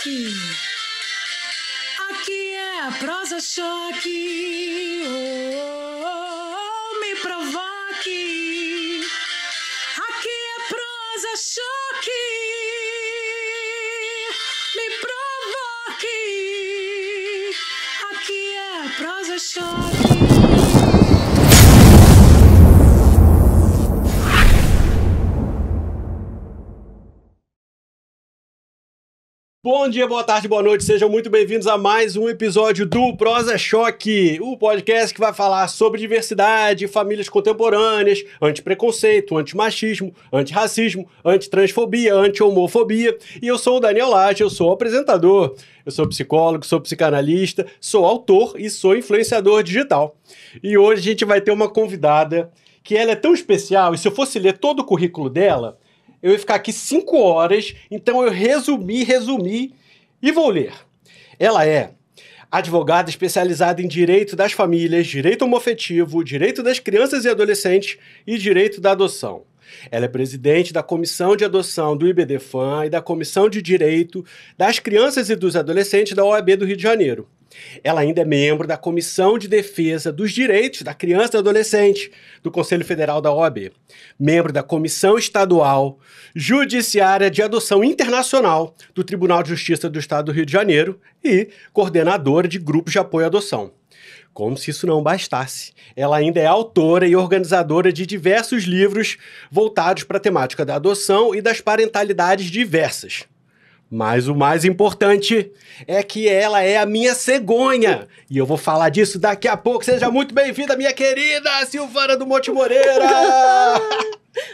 choque. Aqui é a prosa choque. Oh. Bom dia, boa tarde, boa noite, sejam muito bem-vindos a mais um episódio do Prosa Choque, o podcast que vai falar sobre diversidade, famílias contemporâneas, anti-preconceito, anti-machismo, anti-homofobia. racismo anti-transfobia, anti E eu sou o Daniel Lage, eu sou apresentador, eu sou psicólogo, sou psicanalista, sou autor e sou influenciador digital. E hoje a gente vai ter uma convidada que ela é tão especial, e se eu fosse ler todo o currículo dela, eu ia ficar aqui cinco horas, então eu resumi, resumi e vou ler. Ela é advogada especializada em direito das famílias, direito homofetivo, direito das crianças e adolescentes e direito da adoção. Ela é presidente da Comissão de Adoção do IBDFAM e da Comissão de Direito das Crianças e dos Adolescentes da OAB do Rio de Janeiro. Ela ainda é membro da Comissão de Defesa dos Direitos da Criança e do Adolescente do Conselho Federal da OAB, membro da Comissão Estadual Judiciária de Adoção Internacional do Tribunal de Justiça do Estado do Rio de Janeiro e coordenadora de grupos de apoio à adoção. Como se isso não bastasse, ela ainda é autora e organizadora de diversos livros voltados para a temática da adoção e das parentalidades diversas. Mas o mais importante é que ela é a minha cegonha. E eu vou falar disso daqui a pouco. Seja muito bem-vinda, minha querida Silvana do Monte Moreira!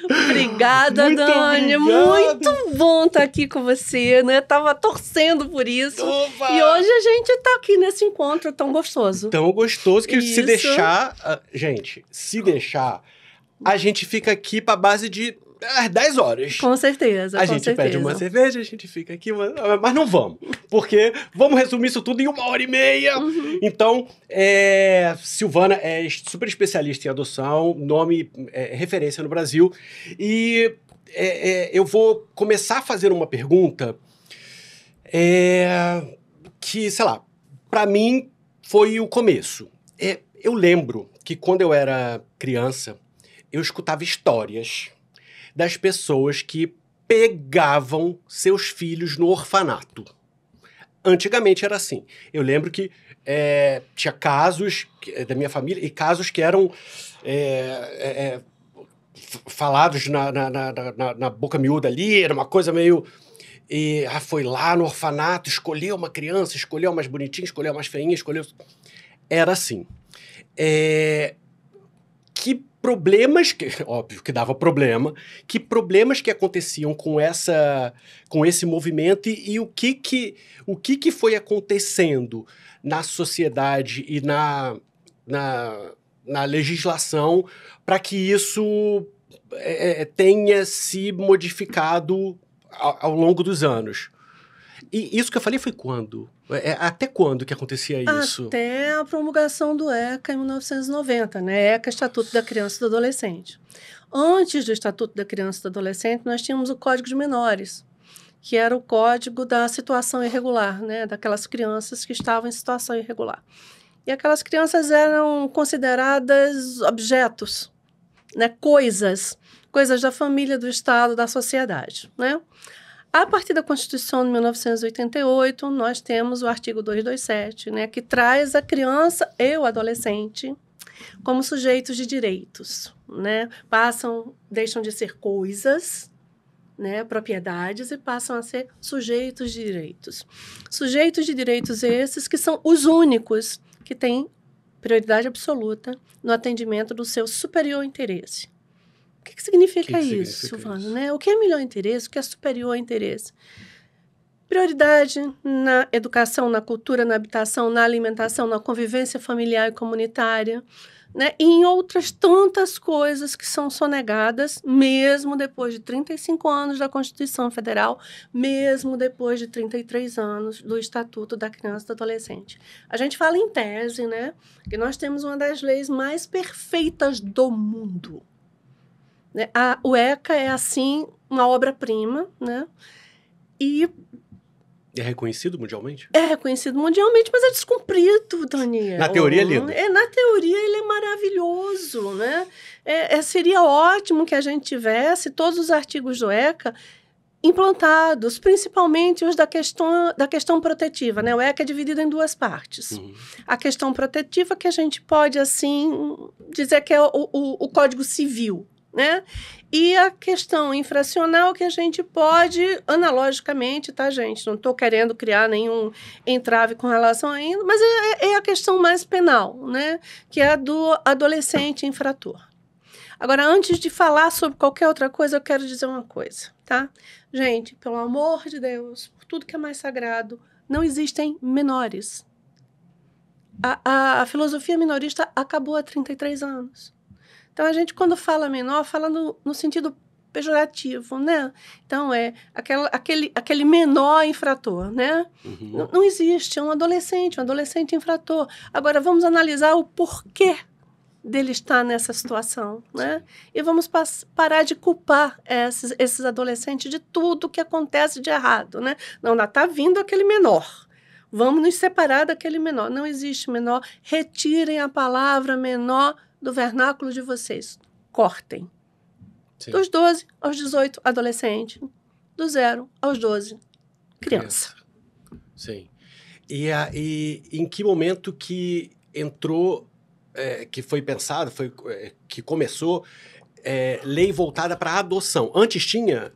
Obrigada, muito Dani. Obrigado. Muito bom estar tá aqui com você, né? Tava torcendo por isso. Opa. E hoje a gente está aqui nesse encontro tão gostoso. Tão gostoso que isso. se deixar. Ah, gente, se deixar, a gente fica aqui pra base de às 10 horas. Com certeza. A com gente certeza. pede uma cerveja, a gente fica aqui, mas não vamos. Porque vamos resumir isso tudo em uma hora e meia. Uhum. Então, é, Silvana é super especialista em adoção, nome, é, referência no Brasil. E é, é eu vou começar a fazer uma pergunta é, que, sei lá, para mim foi o começo. É, eu lembro que quando eu era criança, eu escutava histórias das pessoas que pegavam seus filhos no orfanato. Antigamente era assim. Eu lembro que é, tinha casos que, é, da minha família e casos que eram é, é, é falados na, na, na, na, boca miúda ali, era uma coisa meio. E ah, foi lá no orfanato, escolheu uma criança, escolheu a mais bonitinha, escolheu a mais feinha, escolheu. Era assim. É, que problemas que óbvio que dava problema que problemas que aconteciam com essa com esse movimento e, e, o que que o que que foi acontecendo na sociedade e na na, na legislação para que isso é, é, tenha se modificado ao, ao longo dos anos e isso que eu falei foi quando é, até quando que acontecia isso? Até a promulgação do ECA em 1990, né? ECA, é Estatuto da Criança e do Adolescente. Antes do Estatuto da Criança e do Adolescente, nós tínhamos o Código de Menores, que era o código da situação irregular, né? Daquelas crianças que estavam em situação irregular. E aquelas crianças eram consideradas objetos, né? Coisas, coisas da família, do Estado, da sociedade, né? A partir da Constituição de 1988, nós temos o artigo 227, né, que traz a criança e o adolescente como sujeitos de direitos, né? Passam, deixam de ser coisas, né, propriedades e passam a ser sujeitos de direitos. Sujeitos de direitos esses que são os únicos que têm prioridade absoluta no atendimento do seu superior interesse que, que significa que que isso, significa isso? Né? O que é melhor interesse? O que é superior interesse? Prioridade na educação, na cultura, na habitação, na alimentação, na convivência familiar e comunitária, né? e em outras tantas coisas que são sonegadas, mesmo depois de 35 anos da Constituição Federal, mesmo depois de 33 anos do Estatuto da Criança e do Adolescente. A gente fala em tese, né? Que nós temos uma das leis mais perfeitas do mundo né? A, o ECA é, assim, uma obra-prima, né? E é reconhecido mundialmente? É reconhecido mundialmente, mas é descumprido, Daniel. Na teoria é lindo. É, na teoria ele é maravilhoso, né? É, é, seria ótimo que a gente tivesse todos os artigos do ECA implantados, principalmente os da questão, da questão protetiva, né? O ECA é dividido em duas partes. Uhum. A questão protetiva que a gente pode, assim, dizer que é o, o, o Código Civil, né? E a questão infracional que a gente pode, analogicamente, tá, gente? Não estou querendo criar nenhum entrave com relação a isso, mas é, é, é, a questão mais penal, né? Que é a do adolescente infrator. Agora, antes de falar sobre qualquer outra coisa, eu quero dizer uma coisa, tá? Gente, pelo amor de Deus, por tudo que é mais sagrado, não existem menores. A, a, a filosofia minorista acabou há 33 anos. Então, a gente, quando fala menor, fala no, no sentido pejorativo, né? Então, é aquela, aquele, aquele menor infrator, né? Uhum. Não, não, existe, é um adolescente, um adolescente infrator. Agora, vamos analisar o porquê dele estar nessa situação, né? E vamos parar de culpar esses, esses adolescentes de tudo que acontece de errado, né? Não, está vindo aquele menor. Vamos nos separar daquele menor. Não existe menor. Retirem a palavra menor do vernáculo de vocês. Cortem. Sim. Dos 12 aos 18, adolescente. Do 0 aos 12, criança. Sim. E, a, e em que momento que entrou, é, que foi pensado, foi, é, que começou é, lei voltada para adoção? Antes tinha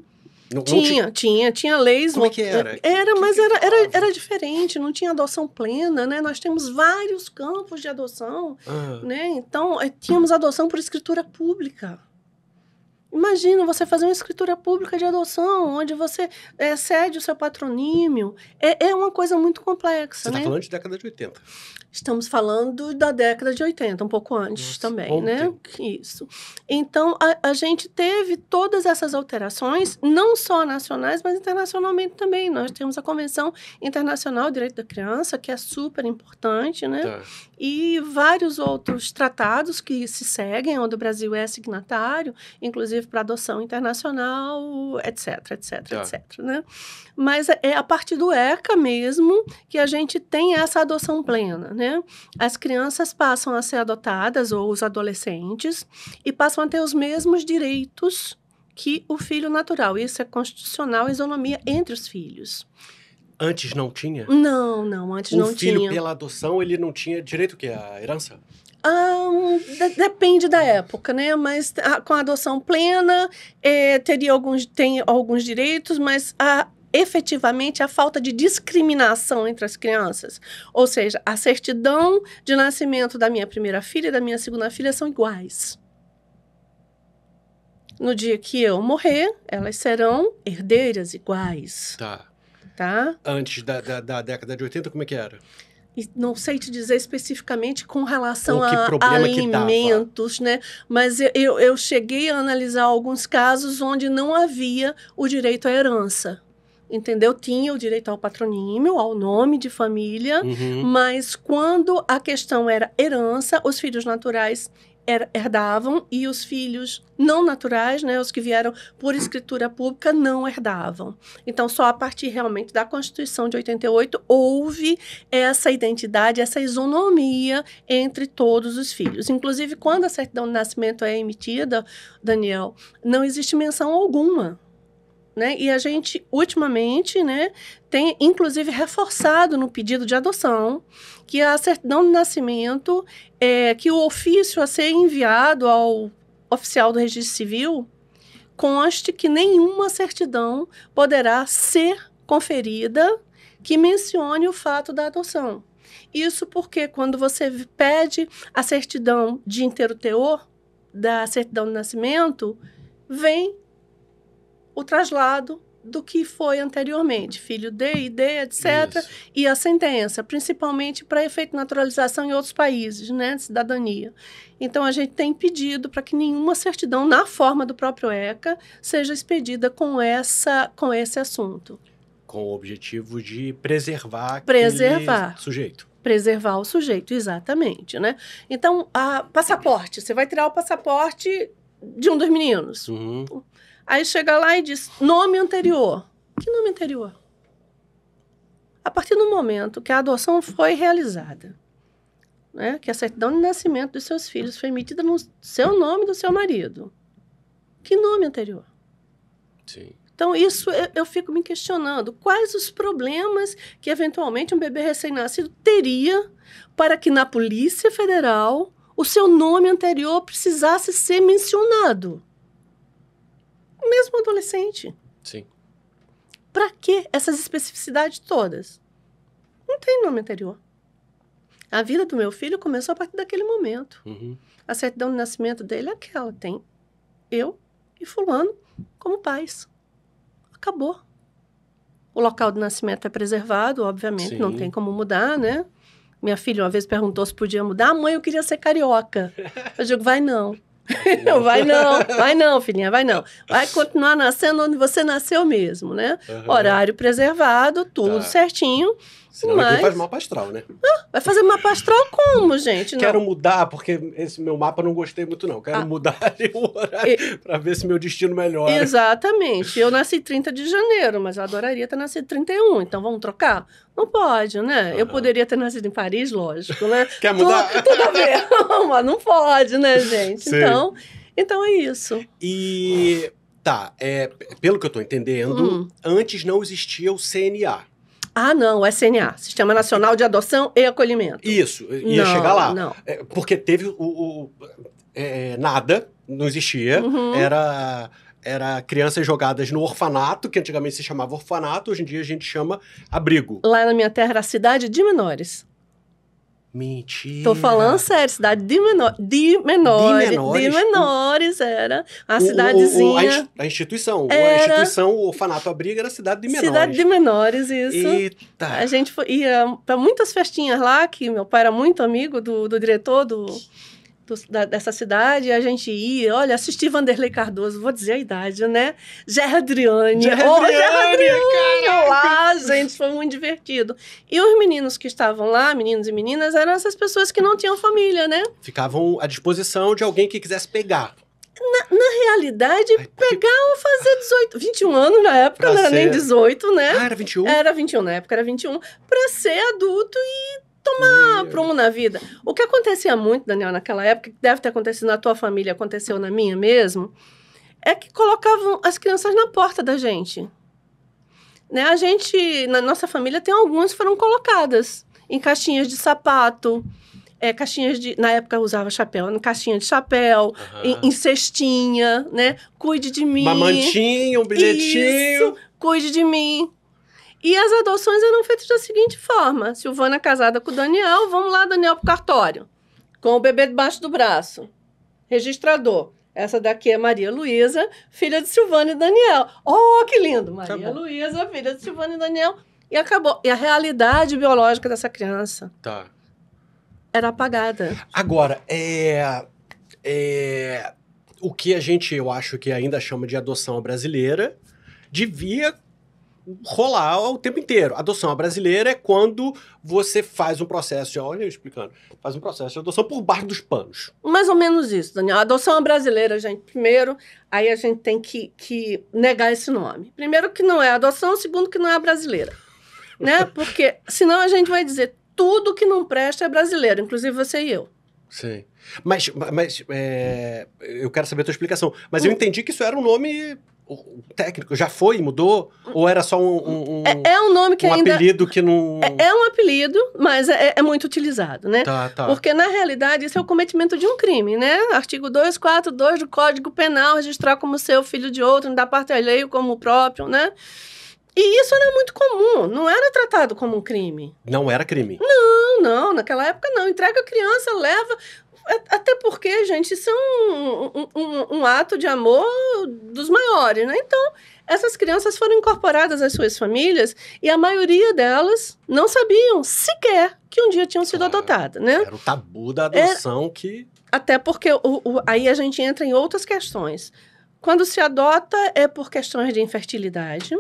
não, tinha, não tinha, tinha leis. Como é que era? É, era, que mas que era, era, era diferente, não tinha adoção plena, né? Nós temos vários campos de adoção, ah. né? Então, é, tínhamos adoção por escritura pública. Imagina você fazer uma escritura pública de adoção, onde você é, cede o seu patronímio. É, é uma coisa muito complexa. Você está né? falando de década de 80. Estamos falando da década de 80, um pouco antes Nossa, também, ontem. né? Isso. Então, a, a, gente teve todas essas alterações, não só nacionais, mas internacionalmente também. Nós temos a Convenção Internacional do Direito da Criança, que é super importante, né? Tá. E vários outros tratados que se seguem, onde o Brasil é signatário, inclusive para adoção internacional, etc, etc, tá. etc, né? Mas é, é a partir do ECA mesmo que a gente tem essa adoção plena, né? né? As crianças passam a ser adotadas ou os adolescentes e passam a ter os mesmos direitos que o filho natural. Isso é constitucional, isonomia entre os filhos. Antes não tinha? Não, não, antes o não tinha. O filho pela adoção, ele não tinha direito que a herança? de depende da época, né? Mas a, com a adoção plena, é, teria alguns, tem alguns direitos, mas a, efetivamente a falta de discriminação entre as crianças. Ou seja, a certidão de nascimento da minha primeira filha e da minha segunda filha são iguais. No dia que eu morrer, elas serão herdeiras iguais. Tá. Tá? Antes da, da, da década de 80, como é que era? E não sei te dizer especificamente com relação a alimentos, né? Mas eu, eu cheguei a analisar alguns casos onde não havia o direito à herança entendeu? Tinha o direito ao patronímio, ao nome de família, uhum. mas quando a questão era herança, os filhos naturais er-, herdavam e os filhos não naturais, né, os que vieram por escritura pública, não herdavam. Então, só a partir realmente da Constituição de 88 houve essa identidade, essa isonomia entre todos os filhos. Inclusive, quando a certidão de nascimento é emitida, Daniel, não existe menção alguma né? E a gente, ultimamente, né, tem inclusive reforçado no pedido de adoção que a certidão de nascimento, é, que o ofício a ser enviado ao oficial do registro civil, conste que nenhuma certidão poderá ser conferida que mencione o fato da adoção. Isso porque quando você pede a certidão de inteiro teor da certidão de nascimento, vem o traslado do que foi anteriormente, filho D, ID, etc., Isso. e a sentença, principalmente para efeito de naturalização em outros países, né, de cidadania. Então, a gente tem pedido para que nenhuma certidão, na forma do próprio ECA, seja expedida com, essa, com esse assunto. Com o objetivo de preservar, preservar. sujeito preservar o sujeito, exatamente, né? Então, a passaporte, você vai tirar o passaporte de um dos meninos. Uhum. Aí chega lá e diz nome anterior. Que nome anterior? A partir do momento que a adoção foi realizada, né, que a certidão de nascimento dos seus filhos foi emitida no seu nome do seu marido, que nome anterior? Sim. Então, isso eu, eu fico me questionando. Quais os problemas que, eventualmente, um bebê recém-nascido teria para que, na Polícia Federal, o seu nome anterior precisasse ser mencionado? mesmo adolescente. Sim. Para que essas especificidades todas? Não tem nome anterior. A vida do meu filho começou a partir daquele momento. Uhum. A certidão de nascimento dele é aquela. Tem eu e fulano como pais. Acabou. O local de nascimento é preservado, obviamente, Sim. não tem como mudar, né? Minha filha uma vez perguntou se podia mudar. Ah, mãe, eu queria ser carioca. Eu digo, vai não. não vai não, vai não, filhinha, vai não. Vai continuar nascendo onde você nasceu mesmo, né? Uhum. Horário preservado, tudo tá. certinho. Senão Mas... ninguém faz mapa astral, né? Ah, vai fazer mapa astral como, gente? Não. Quero mudar, porque esse meu mapa não gostei muito, não. Quero ah. mudar o horário e... para ver se meu destino melhora. Exatamente. Eu nasci 30 de janeiro, mas eu adoraria ter nascido 31. Então vamos trocar? Não pode, né? Uhum. Eu poderia ter nascido em Paris, lógico, né? Quer mudar? Tudo, tudo mas não pode, né, gente? Sim. Então, então é isso. E... Tá, é, pelo que eu tô entendendo, hum. antes não existia o CNA. Ah, não, SNA, Sistema Nacional de Adoção e Acolhimento. Isso, ia não, chegar lá. Não. É, porque teve o. o é, nada, não existia. Uhum. Era era crianças jogadas no orfanato, que antigamente se chamava orfanato, hoje em dia a gente chama abrigo. Lá na minha terra era a cidade de menores. Mentira. Tô falando sério, cidade de, menor, de menores. De menores? De menores, era. A cidadezinha. O, o, a instituição. Era, a instituição, o orfanato abriga era a cidade de menores. Cidade de menores, isso. Eita. A gente foi, ia para muitas festinhas lá, que meu pai era muito amigo do, do diretor do do, da, dessa cidade, a gente ia, olha, assisti Vanderlei Cardoso, vou dizer a idade, né? Gerardriane. Oh, Gerardriane! Lá, gente, foi muito divertido. E os meninos que estavam lá, meninos e meninas, eram essas pessoas que não tinham família, né? Ficavam à disposição de alguém que quisesse pegar. Na, na, realidade, Ai, porque... pegar ou fazer 18, 21 anos na época, pra não né? era nem 18, né? Ah, era 21? Era 21, na época era 21, pra ser adulto e tomar prumo na vida. O que acontecia muito, Daniel, naquela época, que deve ter acontecido na tua família, aconteceu na minha mesmo, é que colocavam as crianças na porta da gente. Né? A gente, na nossa família, tem algumas que foram colocadas em caixinhas de sapato, é, caixinhas de. Na época usava chapéu, em caixinha de chapéu, uhum. em, em, cestinha, né? Cuide de mim. Uma mantinha, um bilhetinho. Isso, cuide de mim. E as adoções eram feitas da seguinte forma: Silvana casada com o Daniel, vamos lá, Daniel, pro cartório, com o bebê debaixo do braço. Registrador. Essa daqui é Maria Luísa, filha de Silvana e Daniel. Oh, que lindo! Tá Maria tá Luísa, filha de Silvana e Daniel. E acabou. E a realidade biológica dessa criança. Tá. Era apagada. Agora, é. é o que a gente, eu acho que ainda chama de adoção brasileira, devia rolar o tempo inteiro. Adoção brasileira é quando você faz um processo de, olha eu explicando, faz um processo de adoção por baixo dos panos. Mais ou menos isso, Daniel. A adoção brasileira, gente, primeiro, aí a gente tem que, que negar esse nome. Primeiro que não é adoção, segundo que não é brasileira. Né? Porque senão a gente vai dizer tudo que não presta é brasileiro, inclusive você e eu. Sim. Mas, mas é, eu quero saber a tua explicação. Mas eu hum. entendi que isso era um nome o técnico já foi, mudou? Ou era só um, um é, é, um nome que um ainda... apelido que não... É, é um apelido, mas é, é, muito utilizado, né? Tá, tá. Porque, na realidade, isso é o cometimento de um crime, né? Artigo 242 do Código Penal, registrar como seu filho de outro, da parte alheio como próprio, né? E isso era muito comum, não era tratado como um crime. Não era crime? Não, não, naquela época não. Entrega a criança, leva, é, até porque, gente, isso é um, um, um, ato de amor dos maiores, né? Então, essas crianças foram incorporadas às suas famílias e a maioria delas não sabiam sequer que um dia tinham sido claro, adotadas, né? Era o tabu da adoção é, que... Até porque o, o, aí a gente entra em outras questões. Quando se adota é por questões de infertilidade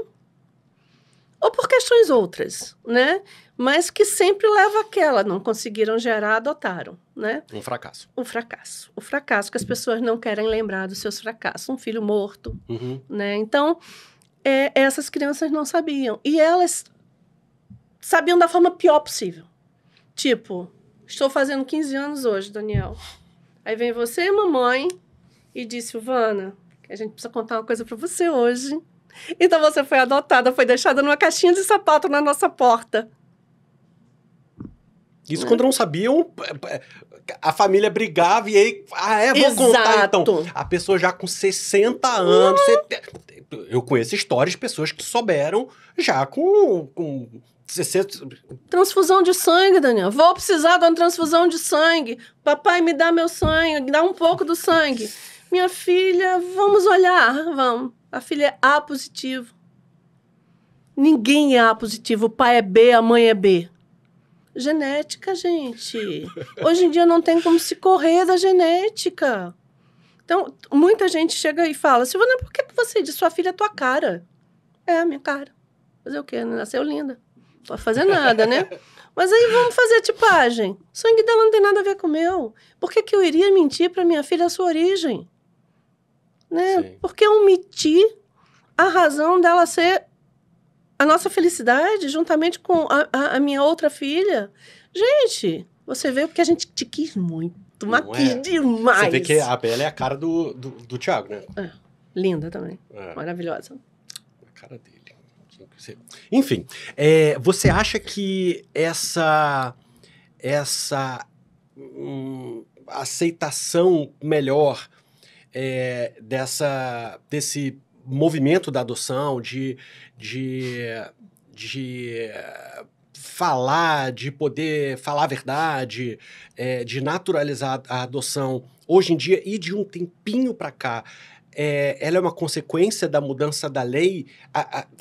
ou por questões outras, né? mas que sempre leva aquela, não conseguiram gerar, adotaram, né? Um fracasso. Um fracasso. O fracasso que as pessoas não querem lembrar dos seus fracassos, um filho morto, uhum. né? Então, é, essas crianças não sabiam. E elas sabiam da forma pior possível. Tipo, estou fazendo 15 anos hoje, Daniel. Aí vem você e mamãe e diz, Silvana, a gente precisa contar uma coisa para você hoje. Então você foi adotada, foi deixada numa caixinha de sapato na nossa porta. Isso é. quando não sabiam, é, é, a família brigava e aí, ah, é, vou Exato. contar então. A pessoa já com 60 anos, uhum. eu conheço histórias de pessoas que souberam já com, com 60... Transfusão de sangue, Daniel. Vou precisar de uma transfusão de sangue. Papai, me dá meu sangue, me dá um pouco do sangue. Minha filha, vamos olhar, vamos. A filha é A positivo. Ninguém é A positivo. O pai é B, a mãe é B. Genética, gente. Hoje em dia não tem como se correr da genética. Então, muita gente chega e fala: Silvana, por que você diz sua filha é tua cara? É, minha cara. Fazer o quê? Nasceu linda. Não pode fazer nada, né? Mas aí vamos fazer a tipagem. O sangue dela não tem nada a ver com o meu. Por que, que eu iria mentir para minha filha a sua origem? Né? Sim. Porque omitir a razão dela ser a nossa felicidade juntamente com a, a, a minha outra filha. Gente, você veio porque a gente te quis muito. Mas Não é? quis demais. Você vê que a Bela é a cara do, do, do Thiago, né? É, linda também. É. Maravilhosa. A cara dele. Enfim, é, você acha que essa essa hum, aceitação melhor é, dessa desse movimento da adoção, de, de, de eh, falar, de poder falar a verdade, é, de naturalizar a adoção hoje em dia e de um tempinho para cá. É, ela é uma consequência da mudança da lei?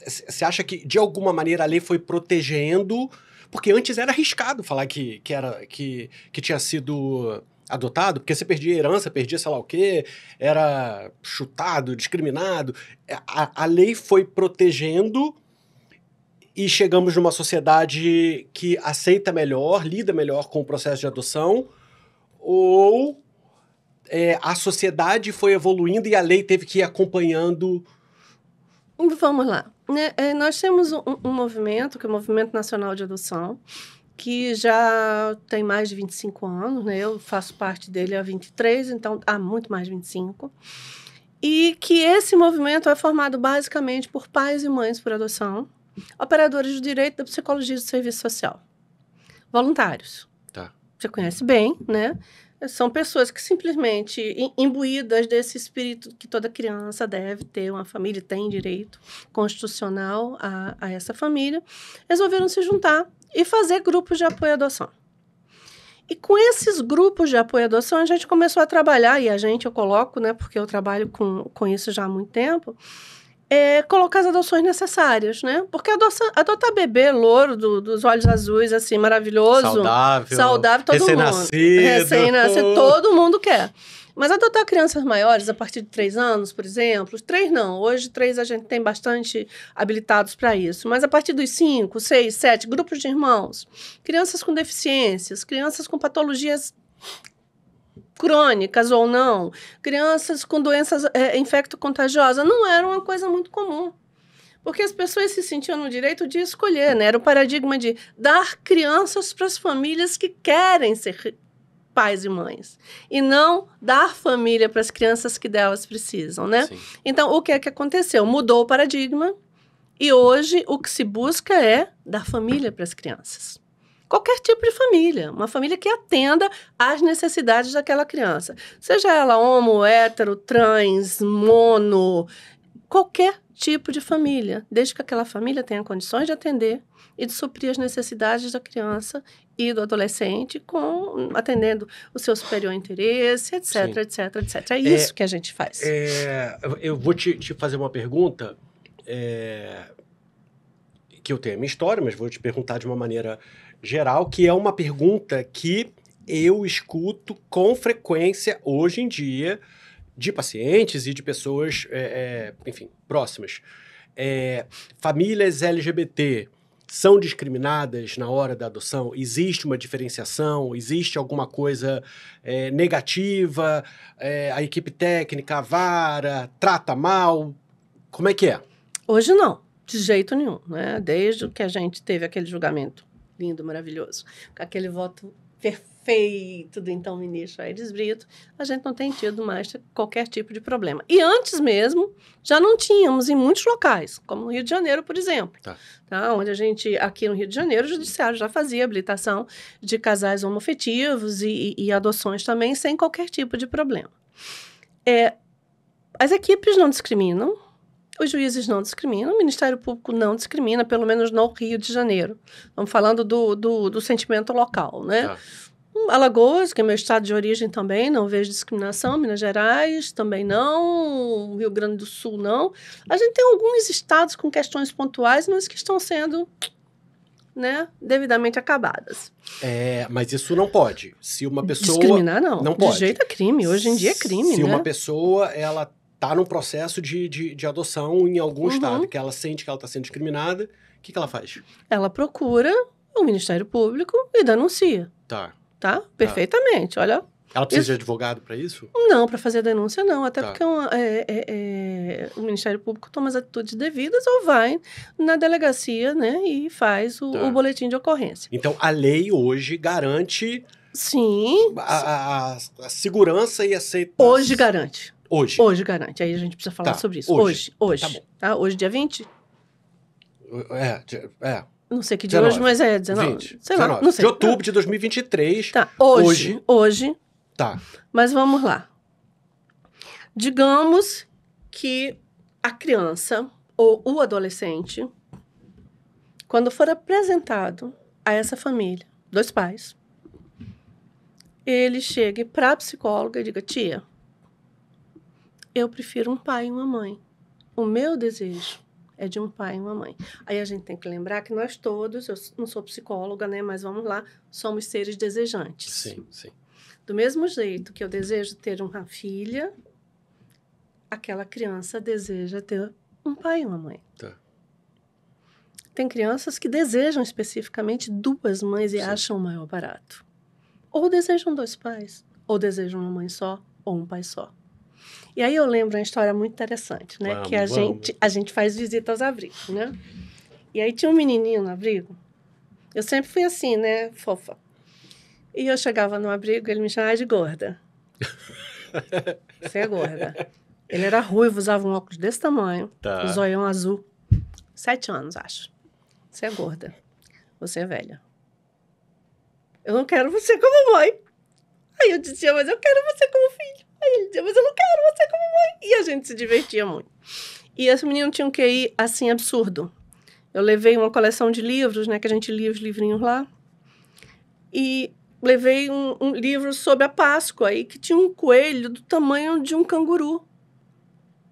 Você acha que, de alguma maneira, a lei foi protegendo? Porque antes era arriscado falar que, que, era, que, que tinha sido adotado, porque você perdia herança, perdia sei lá o quê, era chutado, discriminado. É, a, a lei foi protegendo e chegamos numa sociedade que aceita melhor, lida melhor com o processo de adoção, ou é, a sociedade foi evoluindo e a lei teve que ir acompanhando. Vamos lá. É, é, nós temos um, um movimento, que é o Movimento Nacional de Adoção, que já tem mais de 25 anos, né? Eu faço parte dele há 23, então há muito mais de 25. E que esse movimento é formado basicamente por pais e mães por adoção, operadores do direito da psicologia do serviço social, voluntários. Tá. Você conhece bem, né? São pessoas que simplesmente imbuídas desse espírito que toda criança deve ter, uma família tem direito constitucional a, a essa família, resolveram se juntar e fazer grupos de apoio à adoção. E com esses grupos de apoio à adoção, a gente começou a trabalhar, e a gente, eu coloco, né, porque eu trabalho com, com isso já há muito tempo, é, colocar as adoções necessárias, né? Porque adoção, adotar tá bebê louro do, dos olhos azuis, assim, maravilhoso. Saudável. Saudável, todo recém mundo. Recém-nascido. Recém-nascido, todo mundo quer. Mas adotar crianças maiores a partir de três anos, por exemplo, três não, hoje três a gente tem bastante habilitados para isso, mas a partir dos cinco, seis, sete grupos de irmãos, crianças com deficiências, crianças com patologias crônicas ou não, crianças com doenças é, infecto-contagiosas, não era uma coisa muito comum. Porque as pessoas se sentiam no direito de escolher, né? Era o paradigma de dar crianças para as famílias que querem ser pais e mães. E não dar família para as crianças que delas precisam, né? Sim. Então, o que é que aconteceu? Mudou o paradigma e hoje o que se busca é dar família para as crianças qualquer tipo de família, uma família que atenda às necessidades daquela criança, seja ela homo, hétero, trans, mono, qualquer tipo de família, desde que aquela família tenha condições de atender e de suprir as necessidades da criança e do adolescente com atendendo o seu superior interesse, etc, Sim. etc, etc. É, é, isso que a gente faz. É, eu vou te, te, fazer uma pergunta é, que eu tenho a minha história, mas vou te perguntar de uma maneira geral, que é uma pergunta que eu escuto com frequência hoje em dia de pacientes e de pessoas, é, é, enfim, próximas. É, famílias LGBT, são discriminadas na hora da adoção? Existe uma diferenciação? Existe alguma coisa é, negativa? É, a equipe técnica, vara, trata mal? Como é que é? Hoje não, de jeito nenhum, né? Desde que a gente teve aquele julgamento lindo, maravilhoso, com aquele voto perfeito feito do então ministro Aires Brito, a gente não tem tido mais qualquer tipo de problema. E antes mesmo, já não tínhamos em muitos locais, como no Rio de Janeiro, por exemplo. Tá. Tá? Onde a gente, aqui no Rio de Janeiro, o judiciário já fazia habilitação de casais homofetivos e, e, e adoções também, sem qualquer tipo de problema. É, as equipes não discriminam, os juízes não discriminam, o Ministério Público não discrimina, pelo menos no Rio de Janeiro. Estamos falando do, do, do sentimento local, né? Ah. Alagoas, que é meu estado de origem também, não vejo discriminação. Minas Gerais também não. Rio Grande do Sul não. A gente tem alguns estados com questões pontuais, mas que estão sendo né, devidamente acabadas. É, mas isso não pode. Se uma pessoa discriminar não, não pode. De jeito é crime. Hoje em dia é crime, Se né? uma pessoa ela tá num processo de, de, de adoção em algum uhum. estado que ela sente que ela está sendo discriminada, o que, que ela faz? Ela procura o Ministério Público e denuncia. Tá. Tá? tá? Perfeitamente. Olha. Ela precisa isso... de advogado para isso? Não, para fazer a denúncia não, até tá. porque é, é, é, é, o Ministério Público toma as atitudes devidas ou vai na delegacia, né, e faz o, tá. o boletim de ocorrência. Então a lei hoje garante Sim. A, a, a segurança e a aceitação. Hoje garante. Hoje. Hoje garante. Aí a gente precisa falar tá. sobre isso. Hoje, hoje. Tá hoje, hoje. Tá hoje dia 20? É, é. Não sei que dia 19, é hoje, mas é 19. 20, sei 19, lá, não sei. De outubro de 2023. Tá, hoje. Hoje. hoje tá. Mas vamos lá. Digamos que a criança ou o adolescente, quando for apresentado a essa família, dois pais, ele chegue para a psicóloga e diga: Tia, eu prefiro um pai e uma mãe. O meu desejo é de um pai e uma mãe. Aí a gente tem que lembrar que nós todos, eu não sou psicóloga, né, mas vamos lá, somos seres desejantes. Sim, sim. Do mesmo jeito que eu desejo ter uma filha, aquela criança deseja ter um pai e uma mãe. Tá. Tem crianças que desejam especificamente duas mães e sim. acham o maior barato. Ou desejam dois pais, ou desejam uma mãe só, ou um pai só. E aí eu lembro uma história muito interessante, né? Vamos, que a vamos. gente, a gente faz visitas aos abrigos, né? E aí tinha um menininho no abrigo. Eu sempre fui assim, né? Fofa. E eu chegava no abrigo, ele me chamava de gorda. Você é gorda. Ele era ruivo, usava um óculos desse tamanho, tá. um zoião azul. Sete anos, acho. Você é gorda. Você é velha. Eu não quero você como mãe. Aí eu dizia, mas eu quero você como filho. Aí ele dizia, mas eu não quero você como mãe. E a gente se divertia muito. E esse menino tinha um QI, assim, absurdo. Eu levei uma coleção de livros, né, que a gente lia os livrinhos lá. E levei um, um livro sobre a Páscoa, aí, que tinha um coelho do tamanho de um canguru.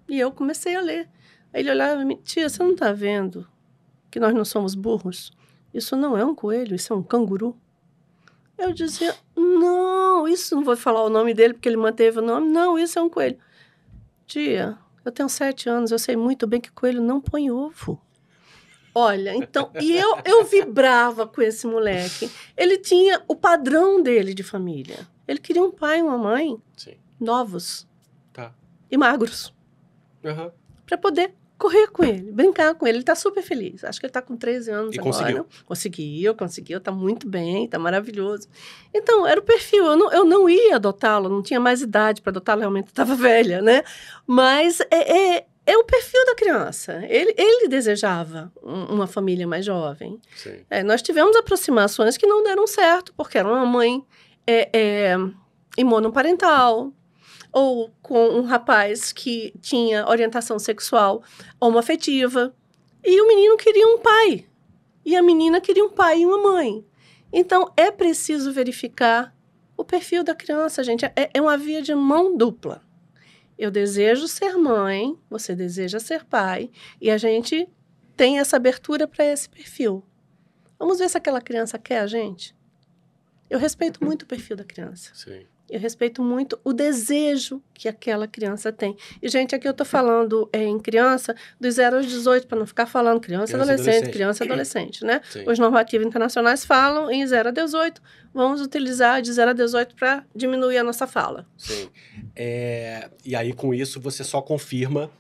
E eu comecei a ler. Aí ele olhava e me tia, você não está vendo que nós não somos burros? Isso não é um coelho, isso é um canguru. Eu dizia, não, isso não vou falar o nome dele porque ele manteve o nome. Não, isso é um coelho. Tia, eu tenho sete anos, eu sei muito bem que coelho não põe ovo. Olha, então, e eu, eu vibrava com esse moleque. Ele tinha o padrão dele de família. Ele queria um pai e uma mãe Sim. novos. Tá. E magros. Uhum. Para poder correr com ele, brincar com ele. Ele está super feliz. Acho que ele está com 13 anos e agora. Conseguiu. conseguiu, conseguiu, está muito bem, está maravilhoso. Então, era o perfil. Eu não, eu não ia adotá-lo, não tinha mais idade para adotá-lo, realmente estava velha, né? Mas é, é, é, o perfil da criança. Ele, ele desejava um, uma família mais jovem. É, nós tivemos aproximações que não deram certo, porque era uma mãe é, é, imunoparental, ou com um rapaz que tinha orientação sexual homoafetiva. E o menino queria um pai, e a menina queria um pai e uma mãe. Então é preciso verificar o perfil da criança, gente. É, é uma via de mão dupla. Eu desejo ser mãe, você deseja ser pai, e a gente tem essa abertura para esse perfil. Vamos ver se aquela criança quer a gente? Eu respeito muito o perfil da criança. Sim. Eu respeito muito o desejo que aquela criança tem. E, gente, aqui eu estou falando é, em criança dos 0 aos 18, para não ficar falando criança, criança adolescente, adolescente, criança adolescente, né? Sim. Os normativos internacionais falam em 0 a 18. Vamos utilizar de 0 a 18 para diminuir a nossa fala. Sim. É, e aí, com isso, você só confirma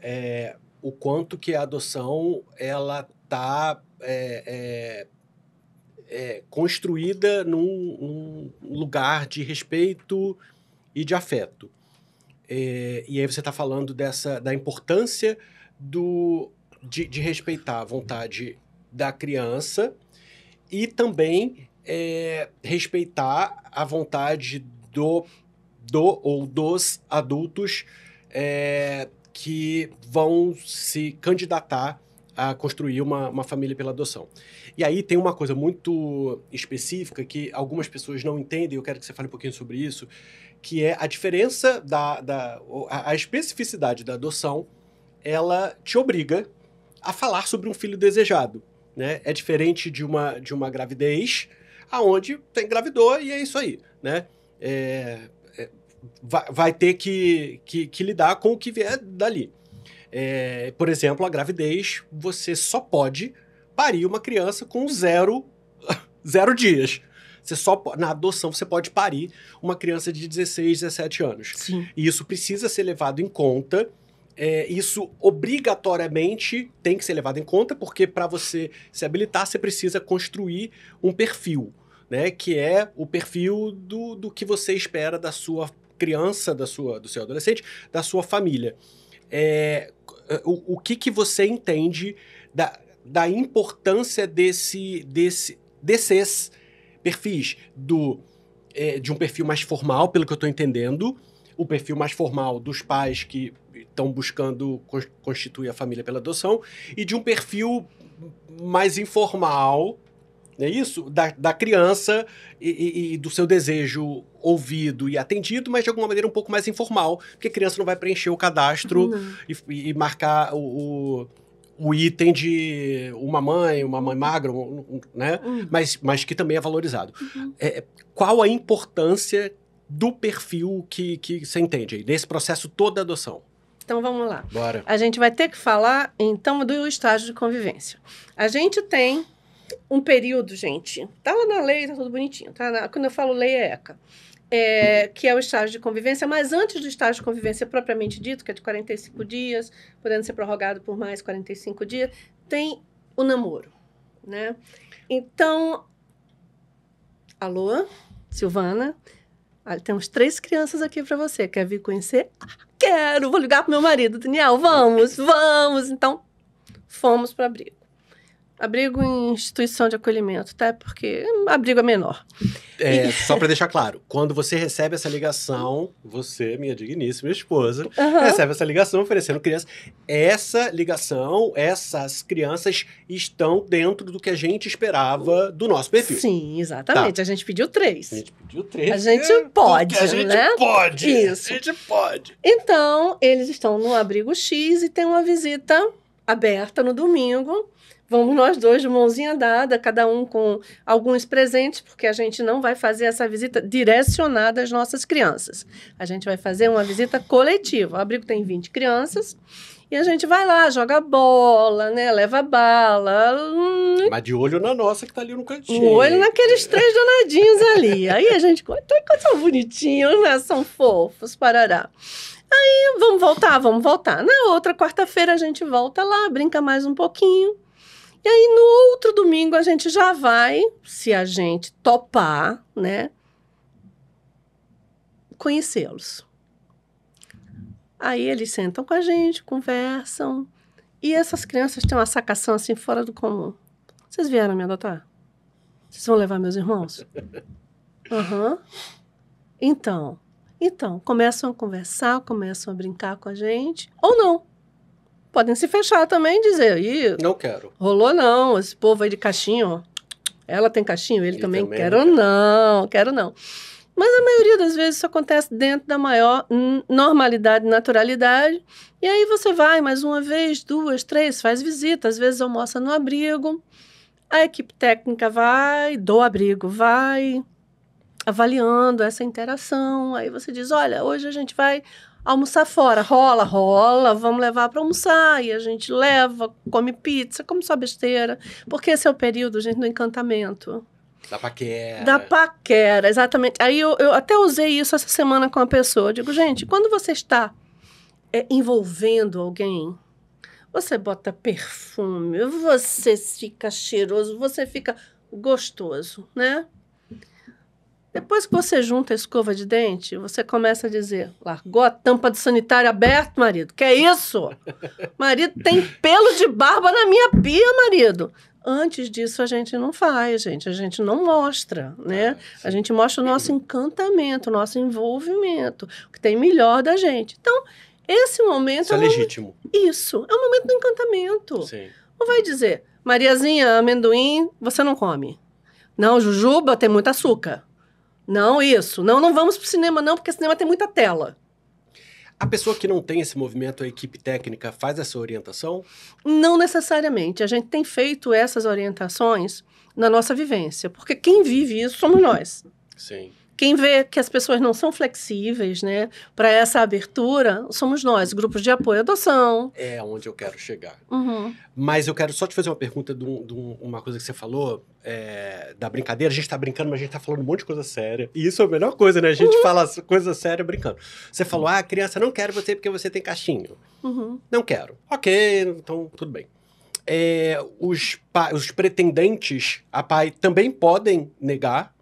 é, o quanto que a adoção ela está é, é é, construída num, num, lugar de respeito e de afeto. É, e aí você está falando dessa da importância do, de, de, respeitar a vontade da criança e também é, respeitar a vontade do, do ou dos adultos é, que vão se candidatar a construir uma, uma família pela adoção. E aí tem uma coisa muito específica que algumas pessoas não entendem, eu quero que você fale um pouquinho sobre isso, que é a diferença da, da a, especificidade da adoção, ela te obriga a falar sobre um filho desejado, né? É diferente de uma de uma gravidez, aonde tem engravidou e é isso aí, né? É, é, vai, vai ter que, que, que lidar com o que vier dali. É, por exemplo, a gravidez, você só pode parir uma criança com zero, zero dias. Você só na adoção você pode parir uma criança de 16, 17 anos. Sim. E isso precisa ser levado em conta. É, isso obrigatoriamente tem que ser levado em conta, porque para você se habilitar, você precisa construir um perfil, né? Que é o perfil do, do que você espera da sua criança, da sua, do seu adolescente, da sua família. É, o, o que, que você entende da, da importância desse, desse, desses perfis, do, é, de um perfil mais formal, pelo que eu estou entendendo, o perfil mais formal dos pais que estão buscando constituir a família pela adoção, e de um perfil mais informal, é isso? Da, da criança e, e, e do seu desejo ouvido e atendido, mas de alguma maneira um pouco mais informal, porque a criança não vai preencher o cadastro uhum. e, e, marcar o, o, o, item de uma mãe, uma mãe magra, né? Uhum. Mas, mas que também é valorizado. Uhum. É, qual a importância do perfil que, que você entende aí, nesse processo toda adoção? Então vamos lá. Bora. A gente vai ter que falar então do estágio de convivência. A gente tem um período, gente. Tá lá na lei, tá tudo bonitinho. Tá na, quando eu falo lei é ECA é, que é o estágio de convivência, mas antes do estágio de convivência propriamente dito, que é de 45 dias, podendo ser prorrogado por mais 45 dias, tem o namoro, né? Então, alô, Silvana, ah, temos três crianças aqui para você, quer vir conhecer? Ah, quero, vou ligar para meu marido, Daniel, vamos, vamos. Então, fomos para abrir abrigo em instituição de acolhimento, até tá? porque abrigo é menor. É, só para deixar claro, quando você recebe essa ligação, você, minha digníssima esposa, uhum. recebe essa ligação oferecendo crianças. Essa ligação, essas crianças estão dentro do que a gente esperava do nosso perfil. Sim, exatamente. Tá. A gente pediu três. A gente pediu três. A gente é, pode, A gente né? pode. Isso. A gente pode. Então, eles estão no abrigo X e tem uma visita aberta no domingo Vamos nós dois de mãozinha dada, cada um com alguns presentes, porque a gente não vai fazer essa visita direcionada às nossas crianças. A gente vai fazer uma visita coletiva. O abrigo tem 20 crianças. E a gente vai lá, joga bola, né? Leva bala. Hum. Mas de olho na nossa que tá ali no cantinho. O olho naqueles três donadinhos ali. Aí a gente, quanto são bonitinhos, né? São fofos, parará. Aí vamos voltar, vamos voltar. Na outra quarta-feira a gente volta lá, brinca mais um pouquinho. E aí, no outro domingo, a gente já vai, se a gente topar, né? Conhecê-los. Aí eles sentam com a gente, conversam. E essas crianças têm uma sacação assim fora do comum. Vocês vieram me adotar? Vocês vão levar meus irmãos? Aham. Uhum. Então, então, começam a conversar, começam a brincar com a gente, ou não podem se fechar também e dizer, aí não quero. Rolou não, esse povo aí de caixinho, ó. Ela tem caixinho, ele, ele também, também quero não, não, quero não. Mas a maioria das vezes isso acontece dentro da maior normalidade, naturalidade. E aí você vai mais uma vez, duas, três, faz visita, às vezes almoça no abrigo. A equipe técnica vai, do abrigo vai avaliando essa interação. Aí você diz: olha, hoje a gente vai almoçar fora. Rola, rola, vamos levar para almoçar. E a gente leva, come pizza, come só besteira. Porque esse é o período, gente, do encantamento. Da paquera. Da paquera, exatamente. Aí eu, eu até usei isso essa semana com uma pessoa. Eu digo, gente, quando você está é, envolvendo alguém, você bota perfume, você fica cheiroso, você fica gostoso, né? Depois que você junta a escova de dente, você começa a dizer: largou a tampa do sanitário aberto, marido? Que é isso? Marido tem pelo de barba na minha pia, marido. Antes disso a gente não faz, gente. A gente não mostra, né? Ah, a gente mostra o nosso encantamento, o nosso envolvimento, o que tem melhor da gente. Então, esse momento. Isso é, é legítimo. Um... Isso. É o um momento do encantamento. Sim. Não vai dizer, Mariazinha, amendoim, você não come. Não, jujuba tem muito açúcar. Não, isso. Não, não vamos pro cinema, não, porque cinema tem muita tela. A pessoa que não tem esse movimento, a equipe técnica, faz essa orientação? Não necessariamente. A gente tem feito essas orientações na nossa vivência, porque quem vive isso somos nós. Sim. Quem vê que as pessoas não são flexíveis, né, para essa abertura, somos nós, grupos de apoio à adoção. É onde eu quero chegar. Uhum. Mas eu quero só te fazer uma pergunta de, um, de um, uma coisa que você falou é, da brincadeira. A gente está brincando, mas a gente está falando um monte de coisa séria. E isso é a melhor coisa, né? A gente uhum. fala coisa séria brincando. Você falou, ah, criança, não quero você porque você tem cachinho. Uhum. Não quero. Ok, então tudo bem. É, os, os pretendentes a pai também podem negar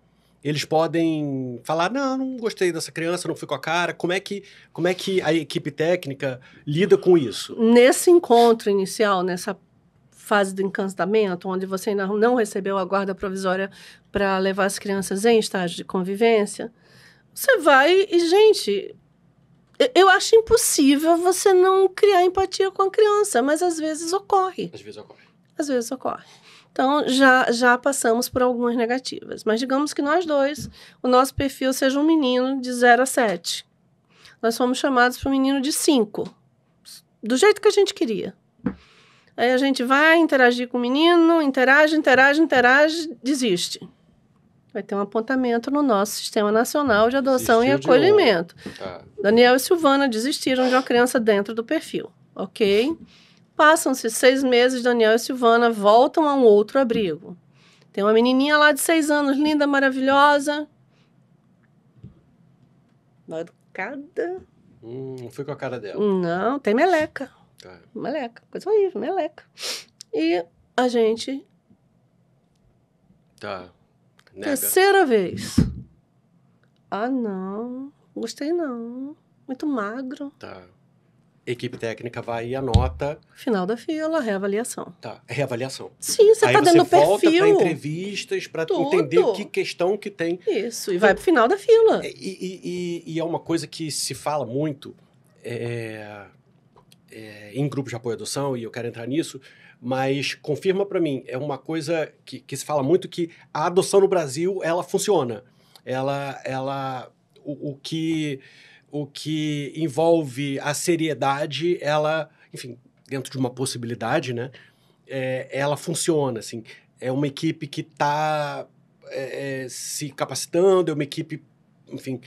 eles podem falar: não, não gostei dessa criança, não fui com a cara. Como é que, como é que a equipe técnica lida com isso? Nesse encontro inicial, nessa fase do encantamento, onde você ainda não recebeu a guarda provisória para levar as crianças em estágio de convivência, você vai e, gente, eu acho impossível você não criar empatia com a criança, mas às vezes ocorre. Às vezes ocorre. Às vezes ocorre. Então, já, já passamos por algumas negativas. Mas digamos que nós dois, o nosso perfil seja um menino de 0 a 7. Nós fomos chamados para um menino de 5, do jeito que a gente queria. Aí a gente vai interagir com o menino, interage, interage, interage, desiste. Vai ter um apontamento no nosso Sistema Nacional de Adoção Desistiu e Acolhimento. Ah. Daniel e Silvana desistiram de uma criança dentro do perfil, ok? Passam-se seis meses, Daniel e Silvana voltam a um outro abrigo. Tem uma menininha lá de seis anos, linda, maravilhosa. Mal educada. Hum, não fui com a cara dela. Não, tem meleca. Tá. Meleca, coisa horrível, meleca. E a gente. Tá. Nega. Terceira vez. Ah, não. Gostei, não. Muito magro. Tá equipe técnica vai e anota. Final da fila, reavaliação. Tá, é reavaliação. Sim, você está dando você perfil. volta para entrevistas, para entender que questão que tem. Isso, e então, vai para o final da fila. É, e, e, e, e, é uma coisa que se fala muito é, é, em grupos de apoio à adoção, e eu quero entrar nisso, mas confirma para mim, é uma coisa que, que se fala muito que a adoção no Brasil, ela funciona. Ela, ela, o, o que o que envolve a seriedade, ela, enfim, dentro de uma possibilidade, né? É, ela funciona, assim. É uma equipe que está é, é, se capacitando, é uma equipe, enfim,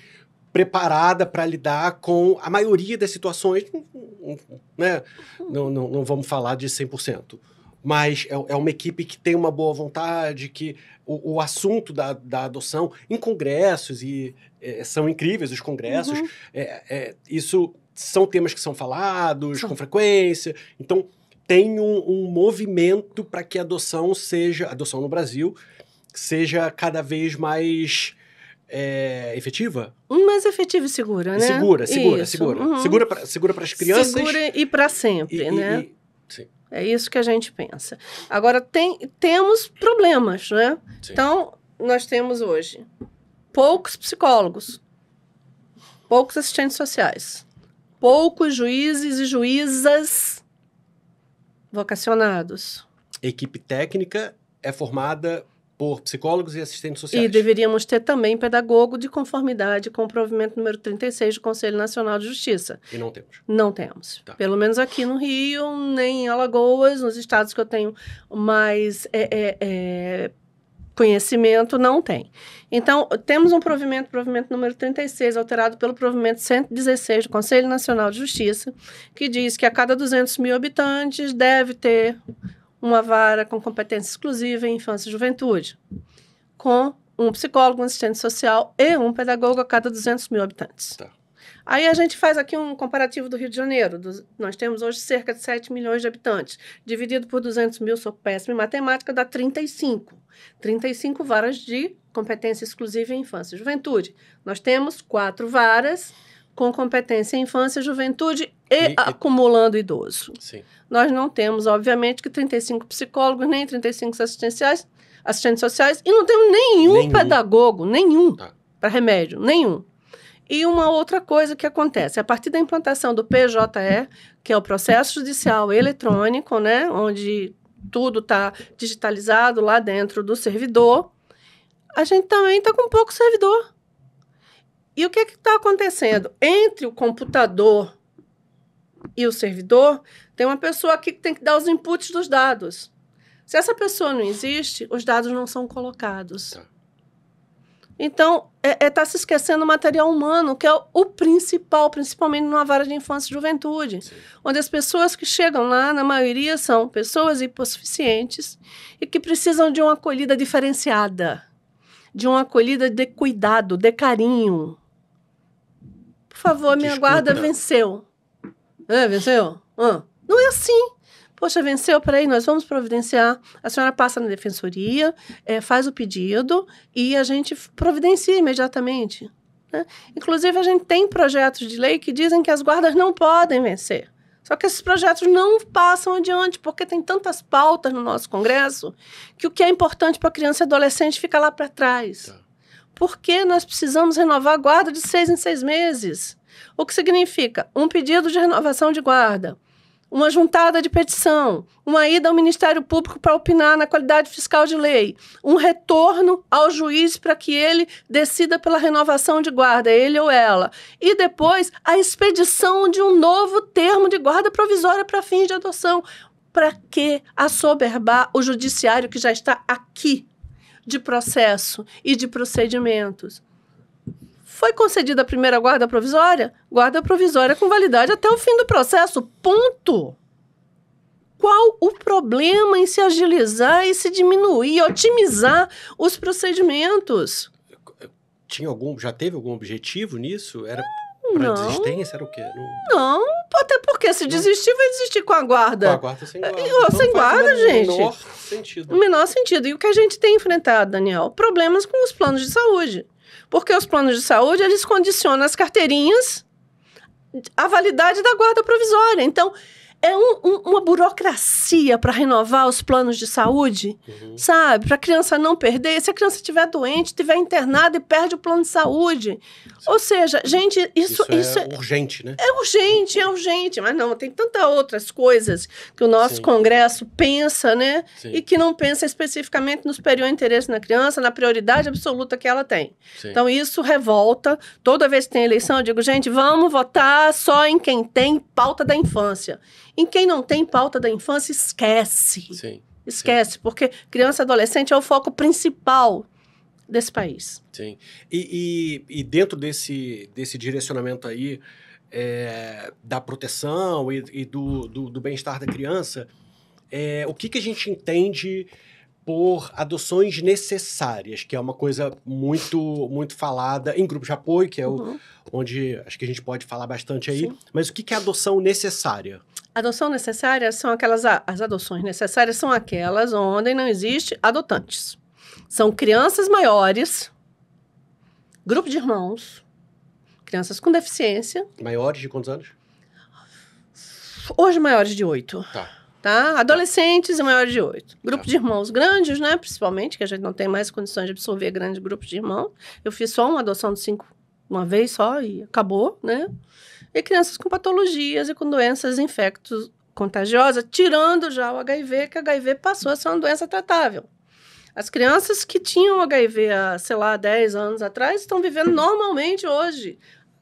preparada para lidar com a maioria das situações, hum, hum, hum, né? Não, não, não vamos falar de 100%. Mas é, é uma equipe que tem uma boa vontade, que o, o assunto da, da adoção em congressos e é, é, são incríveis, os congressos. Uhum. É, é isso são temas que são falados com frequência. Então, tem um, um movimento para que a adoção seja, adoção no Brasil, seja cada vez mais é, efetiva? Mais efetiva e segura, né? segura, segura, isso. segura. Uhum. Segura para segura as crianças. Segura e para sempre, e, né? E, e, é isso que a gente pensa. Agora, tem, temos problemas, né? Sim. Então, nós temos hoje poucos psicólogos, poucos assistentes sociais, poucos juízes e juízas vocacionados. Equipe técnica é formada por psicólogos e assistentes sociais. E deveríamos ter também pedagogo de conformidade com o provimento número 36 do Conselho Nacional de Justiça. E não temos. Não temos. Tá. Pelo menos aqui no Rio, nem em Alagoas, nos estados que eu tenho mais é, é, é conhecimento não tem. Então, temos um provimento, provimento número 36, alterado pelo provimento 116 do Conselho Nacional de Justiça, que diz que a cada 200 mil habitantes deve ter uma vara com competência exclusiva em infância e juventude, com um psicólogo, um assistente social e um pedagogo a cada 200 mil habitantes. Tá. Aí a gente faz aqui um comparativo do Rio de Janeiro. Do, nós temos hoje cerca de 7 milhões de habitantes. Dividido por 200 mil, sou péssima em matemática, dá 35. 35 varas de competência exclusiva em infância e juventude. Nós temos quatro varas com competência em infância, juventude e, e acumulando idoso. Sim. Nós não temos, obviamente, que 35 psicólogos, nem 35 assistenciais, assistentes sociais, e não temos nenhum, nenhum. pedagogo, nenhum, tá. para remédio, nenhum. E uma outra coisa que acontece, a partir da implantação do PJE, que é o processo judicial eletrônico, né, onde tudo está digitalizado lá dentro do servidor, a gente também está com pouco servidor. E o que está acontecendo? Entre o computador e o servidor, tem uma pessoa aqui que tem que dar os inputs dos dados. Se essa pessoa não existe, os dados não são colocados. Tá. Então, é, é tá se esquecendo o material humano, que é o, o principal, principalmente numa vara de infância e juventude, Sim. onde as pessoas que chegam lá, na maioria, são pessoas hipossuficientes e que precisam de uma acolhida diferenciada, de uma acolhida de cuidado, de carinho. Por favor, Desculpa. minha guarda venceu. É, venceu? Ah. Não é assim. Poxa, venceu, peraí, nós vamos providenciar. A senhora passa na defensoria, é, faz o pedido e a gente providencia imediatamente. Né? Inclusive, a gente tem projetos de lei que dizem que as guardas não podem vencer. Só que esses projetos não passam adiante, porque tem tantas pautas no nosso Congresso que o que é importante para criança e adolescente fica lá para trás. Tá. Porque nós precisamos renovar a guarda de seis em seis meses. O que significa um pedido de renovação de guarda, uma juntada de petição, uma ida ao Ministério Público para opinar na qualidade fiscal de lei, um retorno ao juiz para que ele decida pela renovação de guarda, ele ou ela, e depois a expedição de um novo termo de guarda provisória para fins de adoção. Para que assoberbar o judiciário que já está aqui de processo e de procedimentos? Foi concedida a primeira guarda provisória? Guarda provisória com validade até o fim do processo. Ponto. Qual o problema em se agilizar e se diminuir, otimizar os procedimentos? Tinha algum, já teve algum objetivo nisso? Era hum, para desistência? Era o quê? Não... não, até porque se desistir, vai desistir com a guarda. Com a guarda sem guarda. É, e, então, sem guarda, gente. Menor sentido. Menor sentido. E o que a gente tem enfrentado, Daniel? Problemas com os planos de saúde. Porque os planos de saúde, eles condicionam as carteirinhas à validade da guarda provisória. Então, é um, um, uma burocracia para renovar os planos de saúde, uhum. sabe? Para a criança não perder. Se a criança estiver doente, estiver internada e perde o plano de saúde. Sim. Ou seja, gente, isso, isso, é isso é, urgente, né? É urgente, é urgente. Mas não, tem tantas outras coisas que o nosso Sim. Congresso pensa, né? Sim. E que não pensa especificamente no superior interesse na criança, na prioridade absoluta que ela tem. Então, isso revolta. Toda vez que tem eleição, eu digo, gente, vamos votar só em quem tem pauta da infância. Em quem não tem pauta da infância, esquece. Sim, esquece, sim. porque criança e adolescente é o foco principal desse país. Sim. E, e, e dentro desse, desse direcionamento aí, é, da proteção e, e do, do, do bem-estar da criança, é, o que, que a gente entende por adoções necessárias, que é uma coisa muito muito falada em grupos de apoio, que é o, uhum. onde acho que a gente pode falar bastante aí. Sim. Mas o que é adoção necessária? Adoção necessária são aquelas as adoções necessárias são aquelas onde não existe adotantes. São crianças maiores, grupo de irmãos, crianças com deficiência. Maiores de quantos anos? Hoje maiores de oito. Tá. Tá? Adolescentes e maiores de oito. Grupo tá. de irmãos grandes, né? Principalmente, que a gente não tem mais condições de absorver grandes grupos de irmãos. Eu fiz só uma adoção de cinco, uma vez só, e acabou, né? E crianças com patologias e com doenças infectos contagiosas, tirando já o HIV, que o HIV passou a ser uma doença tratável. As crianças que tinham HIV há, sei lá, 10 anos atrás estão vivendo normalmente hoje,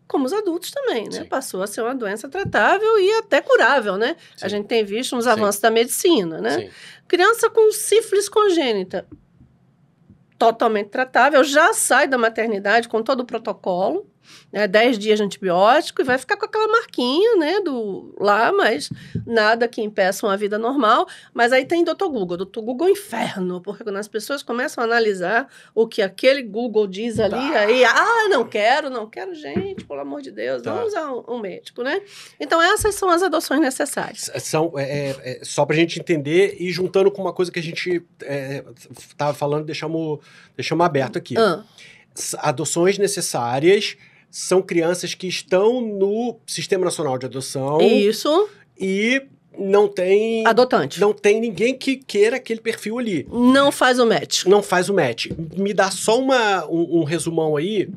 como os adultos também, né? Sim. Passou a ser uma doença tratável e até curável, né? Sim. A gente tem visto uns avanços Sim. da medicina, né? Criança com sífilis congênita, totalmente tratável, já sai da maternidade com todo o protocolo, né, 10 dias de antibiótico e vai ficar com aquela marquinha, né, do lá, mas nada que impeça uma vida normal. Mas aí tem Dr. Google, Dr. Google é inferno, porque quando as pessoas começam a analisar o que aquele Google diz ali, tá. aí, ah, não quero, não quero, gente, pelo amor de Deus, tá. vamos usar um, um, médico, né? Então essas são as adoções necessárias. São, é, é, é, só pra gente entender e juntando com uma coisa que a gente é, tava falando, deixamos, deixamos aberto aqui. Ah. Adoções necessárias são crianças que estão no Sistema Nacional de Adoção. Isso. E não tem. Adotante. Não tem ninguém que queira aquele perfil ali. Não faz o match. Não faz o match. Me dá só uma, um, um resumão aí.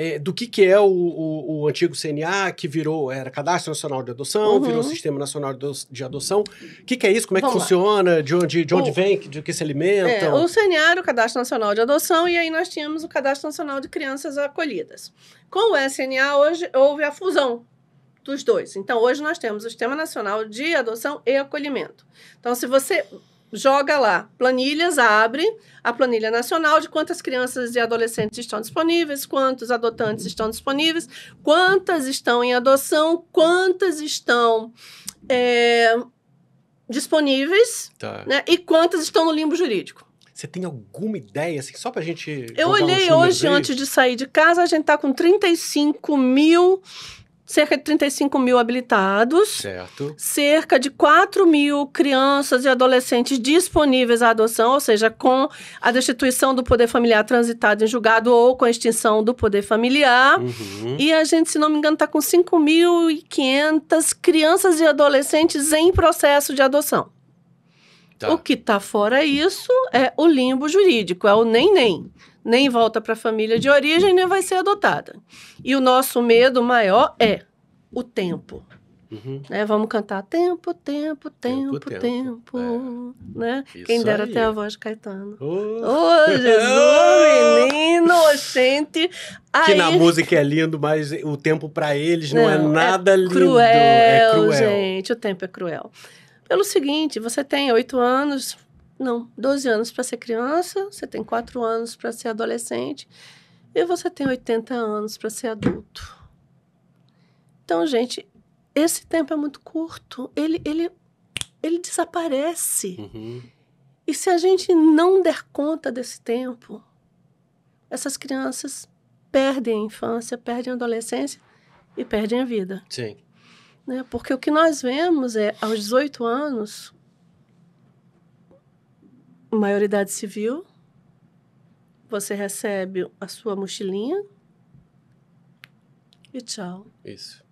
É, do que, que é o, o, o, antigo CNA, que virou, era Cadastro Nacional de Adoção, uhum. virou Sistema Nacional de Adoção. O que, que é isso? Como é Vamos que lá. funciona? De onde, de onde o, vem? De que se alimenta? É, o CNA era o Cadastro Nacional de Adoção e aí nós tínhamos o Cadastro Nacional de Crianças Acolhidas. Com o SNA, hoje houve a fusão dos dois. Então, hoje nós temos o Sistema Nacional de Adoção e Acolhimento. Então, se você joga lá planilhas, abre a planilha nacional de quantas crianças e adolescentes estão disponíveis, quantos adotantes estão disponíveis, quantas estão em adoção, quantas estão é, disponíveis tá. né, e quantas estão no limbo jurídico. Você tem alguma ideia, assim, só pra gente. Eu olhei hoje, aí? antes de sair de casa, a gente tá com 35 mil cerca de 35 mil habilitados. Certo. Cerca de 4 mil crianças e adolescentes disponíveis à adoção, ou seja, com a destituição do poder familiar transitado em julgado ou com a extinção do poder familiar. Uhum. E a gente, se não me engano, está com 5.500 crianças e adolescentes em processo de adoção. Tá. O que está fora isso é o limbo jurídico, é o nem-nem. Nem volta para a família de origem, nem vai ser adotada. E o nosso medo maior é o tempo. Uhum. Né? Vamos cantar tempo, tempo, tempo, tempo. tempo, é. né? Quem dera aí. ter a voz de Caetano. Ô, oh. oh, Jesus, menino, gente. Aí... Que na música é lindo, mas o tempo para eles não, não, é, é nada é lindo. é cruel, gente. O tempo é cruel. Pelo seguinte, você tem oito anos, não, 12 anos para ser criança, você tem quatro anos para ser adolescente e você tem 80 anos para ser adulto. Então, gente, esse tempo é muito curto, ele, ele, ele desaparece. Uhum. E se a gente não der conta desse tempo, essas crianças perdem a infância, perdem a adolescência e perdem a vida. Sim. Né? Porque o que nós vemos é, aos 18 anos, maioridade civil, você recebe a sua mochilinha e tchau. Isso.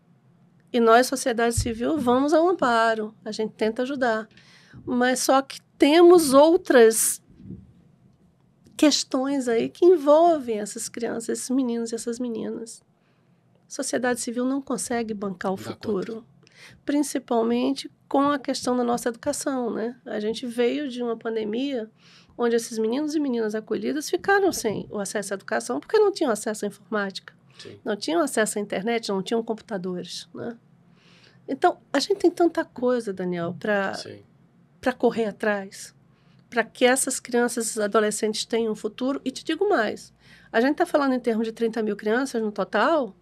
E nós, sociedade civil, vamos ao amparo, a gente tenta ajudar. Mas só que temos outras questões aí que envolvem essas crianças, esses meninos e essas meninas sociedade civil não consegue bancar o Dá futuro. Conta. Principalmente com a questão da nossa educação, né? A gente veio de uma pandemia onde esses meninos e meninas acolhidas ficaram sem o acesso à educação porque não tinham acesso à informática, Sim. não tinham acesso à internet, não tinham computadores, né? Então, a gente tem tanta coisa, Daniel, para correr atrás, para que essas crianças, esses adolescentes tenham um futuro. E te digo mais, a gente está falando em termos de 30 mil crianças no total,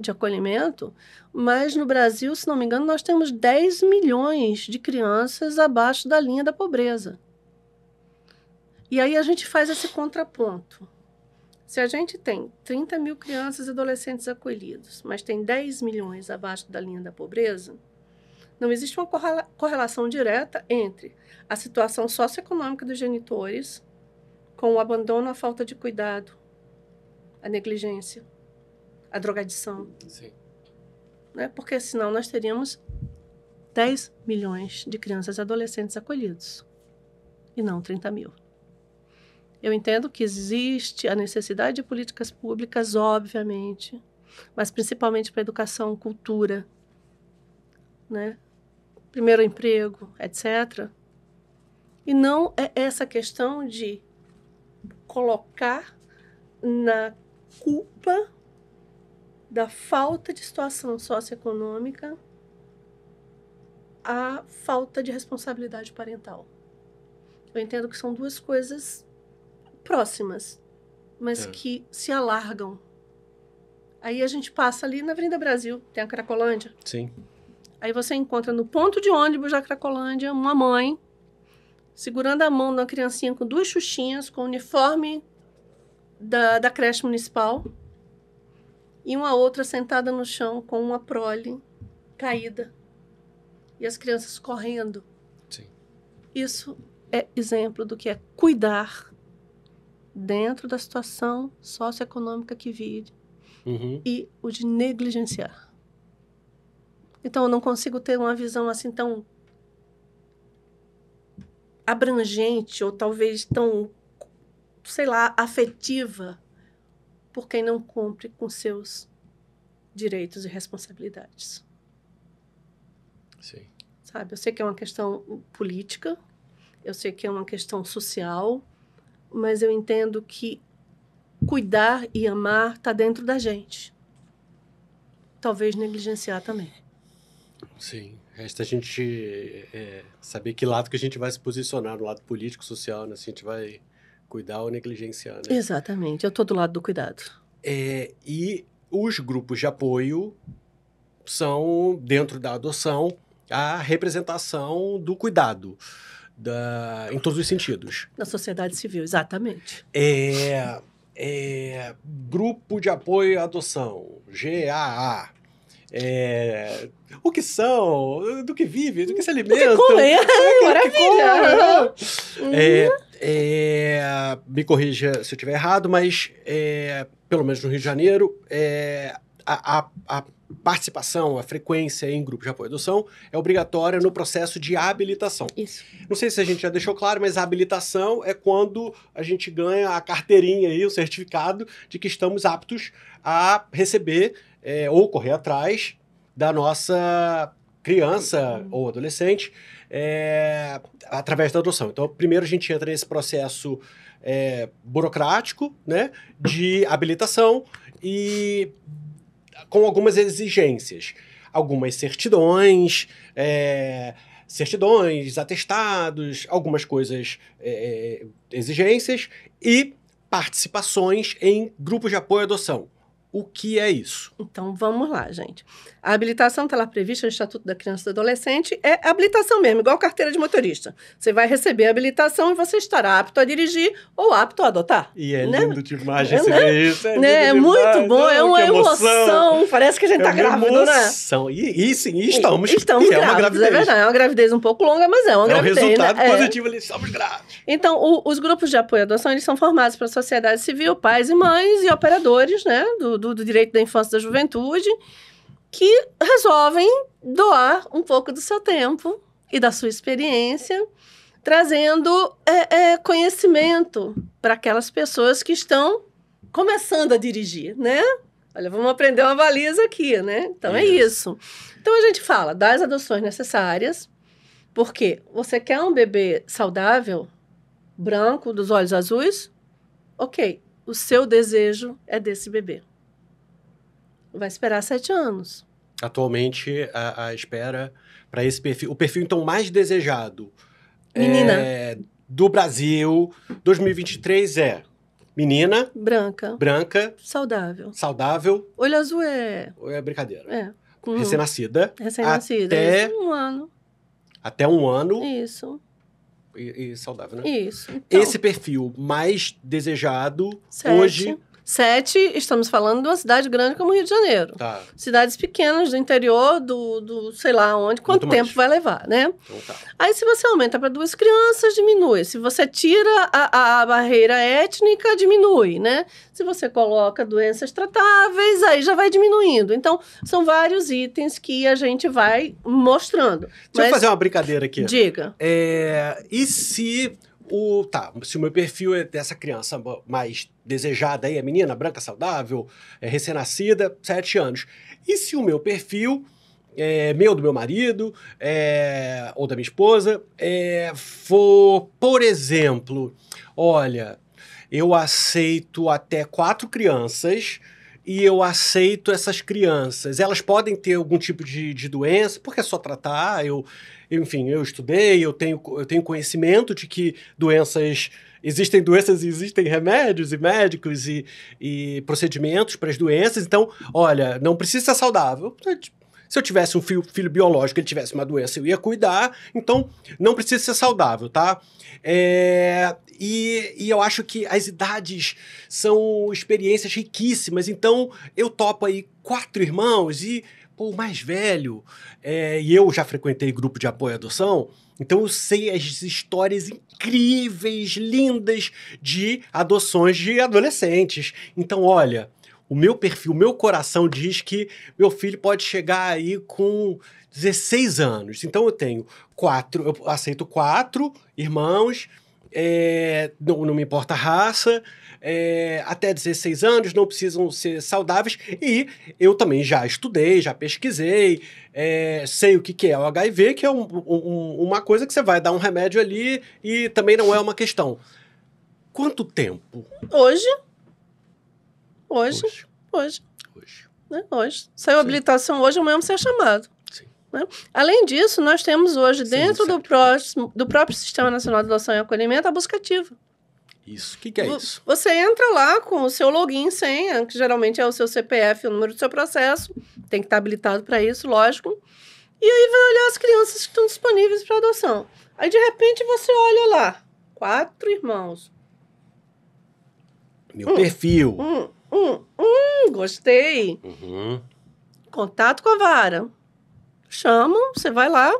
de acolhimento, mas no Brasil, se não me engano, nós temos 10 milhões de crianças abaixo da linha da pobreza. E aí a gente faz esse contraponto. Se a gente tem 30 mil crianças e adolescentes acolhidos, mas tem 10 milhões abaixo da linha da pobreza, não existe uma correlação direta entre a situação socioeconômica dos genitores com o abandono, a falta de cuidado, a negligência a drogadição. Sim. Né? Porque senão nós teríamos 10 milhões de crianças e adolescentes acolhidos e não 30 mil. Eu entendo que existe a necessidade de políticas públicas, obviamente, mas principalmente para educação, cultura, né? primeiro emprego, etc. E não é essa questão de colocar na culpa da falta de situação socioeconômica à falta de responsabilidade parental. Eu entendo que são duas coisas próximas, mas é. que se alargam. Aí a gente passa ali na Avenida Brasil, tem a Cracolândia. Sim. Aí você encontra no ponto de ônibus da Cracolândia uma mãe segurando a mão de uma criancinha com duas xuxinhas, com o uniforme da, da creche municipal e uma outra sentada no chão com uma prole caída e as crianças correndo. Sim. Isso é exemplo do que é cuidar dentro da situação socioeconômica que vive uhum. e o de negligenciar. Então, eu não consigo ter uma visão assim tão abrangente ou talvez tão, sei lá, afetiva por quem não cumpre com seus direitos e responsabilidades. Sim. Sabe, eu sei que é uma questão política, eu sei que é uma questão social, mas eu entendo que cuidar e amar está dentro da gente. Talvez negligenciar também. Sim, resta a gente é, saber que lado que a gente vai se posicionar, no lado político, social, né? Se a gente vai Cuidar ou negligenciar, né? Exatamente. Eu estou do lado do cuidado. É, e os grupos de apoio são, dentro da adoção, a representação do cuidado. Da, em todos os sentidos. Na sociedade civil, exatamente. É, é, grupo de Apoio à Adoção, GAA é, o que são, do que vive, do que se alimenta. que comer? é, maravilha! Que é, uhum. é, me corrija se eu estiver errado, mas é, pelo menos no Rio de Janeiro, é, a, a, a participação, a frequência em grupos de apoio à adoção é obrigatória no processo de habilitação. Isso. Não sei se a gente já deixou claro, mas a habilitação é quando a gente ganha a carteirinha aí, o certificado de que estamos aptos a receber é, ou correr atrás da nossa criança uhum. ou adolescente é, através da adoção. Então, primeiro a gente entra nesse processo é, burocrático, né, de habilitação e com algumas exigências, algumas certidões, é, certidões, atestados, algumas coisas, é, é, exigências e participações em grupos de apoio à adoção. O que é isso? Então vamos lá, gente. A habilitação está lá prevista no Estatuto da Criança e do Adolescente, é habilitação mesmo, igual carteira de motorista. Você vai receber a habilitação e você estará apto a dirigir ou apto a adotar. E é né? lindo demais receber é, né? isso. É, né? é muito bom, Não, é uma emoção. emoção. Parece que a gente está é tá uma né? emoção. E, e sim, e estamos. E, estamos e é, uma é gravidez. é verdade. É uma gravidez um pouco longa, mas é uma é gravidez. Né? É um resultado né? positivo, ali, estamos grávidos. Então, o, os grupos de apoio à adoção, eles são formados para a sociedade civil, pais e mães e operadores, né, do, do, do direito da infância e da juventude que resolvem doar um pouco do seu tempo e da sua experiência, trazendo é, é, conhecimento para aquelas pessoas que estão começando a dirigir, né? Olha, vamos aprender uma baliza aqui, né? Então é isso. Então a gente fala das adoções necessárias, porque você quer um bebê saudável, branco, dos olhos azuis? Ok, o seu desejo é desse bebê vai esperar sete anos. Atualmente, a, a espera para esse perfil, o perfil então mais desejado Menina. É, do Brasil 2023 é menina. Branca. Branca. Saudável. Saudável. Olho azul é. É brincadeira. É. Recém-nascida. Recém-nascida. Até um ano. Até um ano. Isso. E, e saudável, né? Isso. Então... Esse perfil mais desejado Sete. hoje Sete, estamos falando de uma cidade grande como o Rio de Janeiro. Tá. Cidades pequenas do interior, do, do sei lá onde, quanto Muito tempo mais. vai levar, né? Então, tá. Aí, se você aumenta para duas crianças, diminui. Se você tira a, a, barreira étnica, diminui, né? Se você coloca doenças tratáveis, aí já vai diminuindo. Então, são vários itens que a gente vai mostrando. Deixa Mas, eu fazer uma brincadeira aqui. Diga. É, e se o tá, se o meu perfil é dessa criança mais desejada aí, a é menina branca saudável, é, recém-nascida, 7 anos. E se o meu perfil é, meu do meu marido é, ou da minha esposa é, for, por exemplo, olha, eu aceito até quatro crianças e eu aceito essas crianças. Elas podem ter algum tipo de, de doença, porque é só tratar. Eu, enfim, eu estudei, eu tenho, eu tenho conhecimento de que doenças. Existem doenças e existem remédios e médicos e, e procedimentos para as doenças. Então, olha, não precisa ser saudável. Se eu tivesse um filho, filho, biológico, ele tivesse uma doença, eu ia cuidar. Então, não precisa ser saudável, tá? É, e, e eu acho que as idades são experiências riquíssimas. Então, eu topo aí quatro irmãos e o mais velho. É, e eu já frequentei grupo de apoio à adoção. Então eu sei as histórias incríveis, lindas de adoções de adolescentes. Então, olha, o meu perfil, o meu coração diz que meu filho pode chegar aí com 16 anos. Então eu tenho quatro, eu aceito quatro irmãos, é, não, não me importa a raça, é, até 16 anos não precisam ser saudáveis. E eu também já estudei, já pesquisei, é, sei o que, que é o HIV, que é um, um, uma coisa que você vai dar um remédio ali e também não é uma questão. Quanto tempo? Hoje. Hoje. Hoje. Hoje. Hoje. Né? hoje. Saiu Sim. habilitação hoje, amanhã você é chamado. Né? Além disso, nós temos hoje, Sim, dentro do, próximo, do próprio Sistema Nacional de Adoção e Acolhimento, a busca ativa. Isso. O que, que, é isso? Você entra lá com o seu login, senha, que geralmente é o seu CPF, o número do seu processo, tem que estar habilitado para isso, lógico. E aí vai olhar as crianças que estão disponíveis para adoção. Aí de repente você olha lá, quatro irmãos. Meu perfil. Um, um, um, gostei. Uhum. Contato com a vara chamam, você vai lá.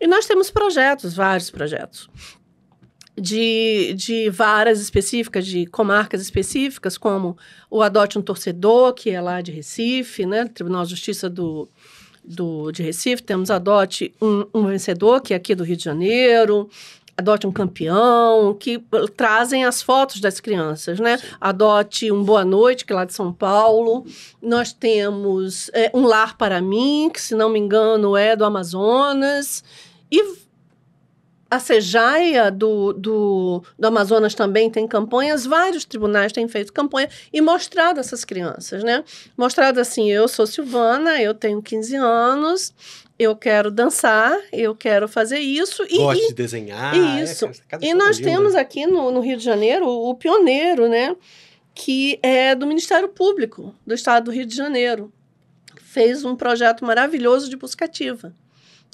E nós temos projetos, vários projetos, de, de varas específicas, de comarcas específicas, como o Adote um Torcedor, que é lá de Recife, né? Tribunal de Justiça do, do, de Recife. Temos Adote um, um Vencedor, que é aqui do Rio de Janeiro adote um campeão, que eh, trazem as fotos das crianças, né? Adote um Boa Noite, que é lá de São Paulo. Nós temos é, Um Lar para Mim, que se não me engano é do Amazonas. E a Sejaia do, do, do, Amazonas também tem campanhas, vários tribunais têm feito campanha e mostrado essas crianças, né? Mostrado assim, eu sou Silvana, eu tenho 15 anos, eu quero dançar, eu quero fazer isso. E, Gosto de desenhar. É isso. É, e nós lindo. temos aqui no, no, Rio de Janeiro o, o pioneiro, né? Que é do Ministério Público do Estado do Rio de Janeiro. Fez um projeto maravilhoso de busca ativa.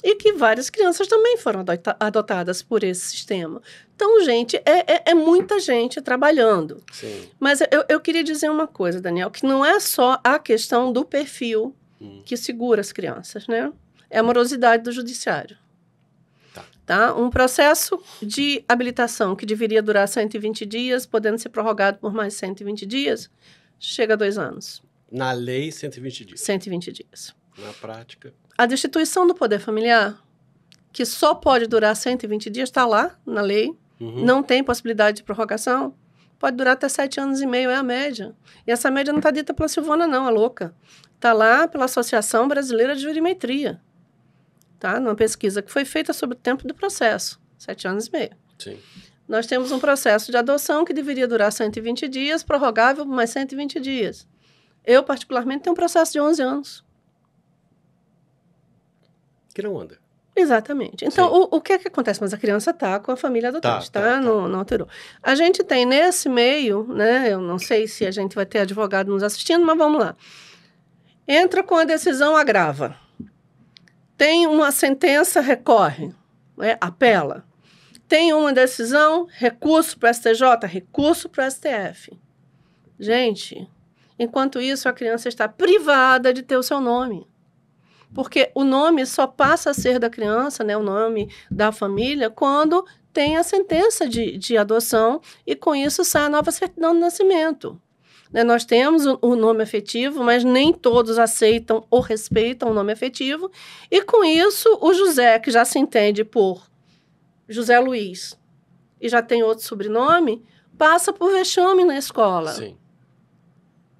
E que várias crianças também foram adotadas por esse sistema. Então, gente, é, é, é muita gente trabalhando. Sim. Mas eu, eu queria dizer uma coisa, Daniel, que não é só a questão do perfil hum. que segura as crianças, né? é a morosidade do judiciário. Tá. tá? Um processo de habilitação que deveria durar 120 dias, podendo ser prorrogado por mais 120 dias, chega a dois anos. Na lei, 120 dias. 120 dias. Na prática. A destituição do poder familiar, que só pode durar 120 dias, está lá na lei, uhum. não tem possibilidade de prorrogação, pode durar até sete anos e meio, é a média. E essa média não está dita pela Silvana, não, a louca. Está lá pela Associação Brasileira de Jurimetria tá? Numa pesquisa que foi feita sobre o tempo do processo, sete anos e meio. Sim. Nós temos um processo de adoção que deveria durar 120 dias, prorrogável por mais 120 dias. Eu, particularmente, tenho um processo de 11 anos. Que não anda. Exatamente. Então, o, o que é que acontece? Mas a criança está com a família adotante, tá? tá, tá. Não, tá. não alterou. A gente tem nesse meio, né? Eu não sei se a gente vai ter advogado nos assistindo, mas vamos lá. Entra com a decisão agrava. Tem uma sentença, recorre, né? apela. Tem uma decisão, recurso para o STJ, recurso para o STF. Gente, enquanto isso, a criança está privada de ter o seu nome porque o nome só passa a ser da criança, né, o nome da família, quando tem a sentença de, de adoção e com isso sai a nova certidão de nascimento. Né? Nós temos o, o nome afetivo, mas nem todos aceitam ou respeitam o nome afetivo. E com isso, o José, que já se entende por José Luiz e já tem outro sobrenome, passa por vexame na escola. Sim.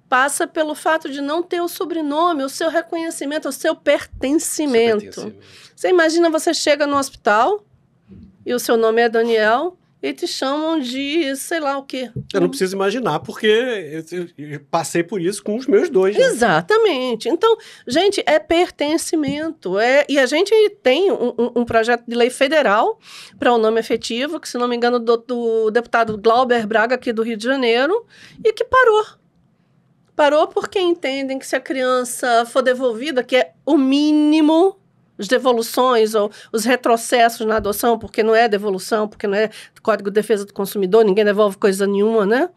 Passa pelo fato de não ter o sobrenome, o seu reconhecimento, o seu pertencimento. Seu pertencimento. Você imagina, você chega no hospital e o seu nome é Daniel, eles te chamam de sei lá o quê. Eu não preciso imaginar, porque eu, eu passei por isso com os meus dois. Né? Exatamente. Então, gente, é pertencimento. É... E a gente tem um, um projeto de lei federal para o nome efetivo, que, se não me engano, do, do deputado Glauber Braga, aqui do Rio de Janeiro, e que parou. Parou porque entendem que se a criança for devolvida, que é o mínimo as devoluções ou os retrocessos na adoção, porque não é devolução, porque não é Código de Defesa do Consumidor, ninguém devolve coisa nenhuma, né?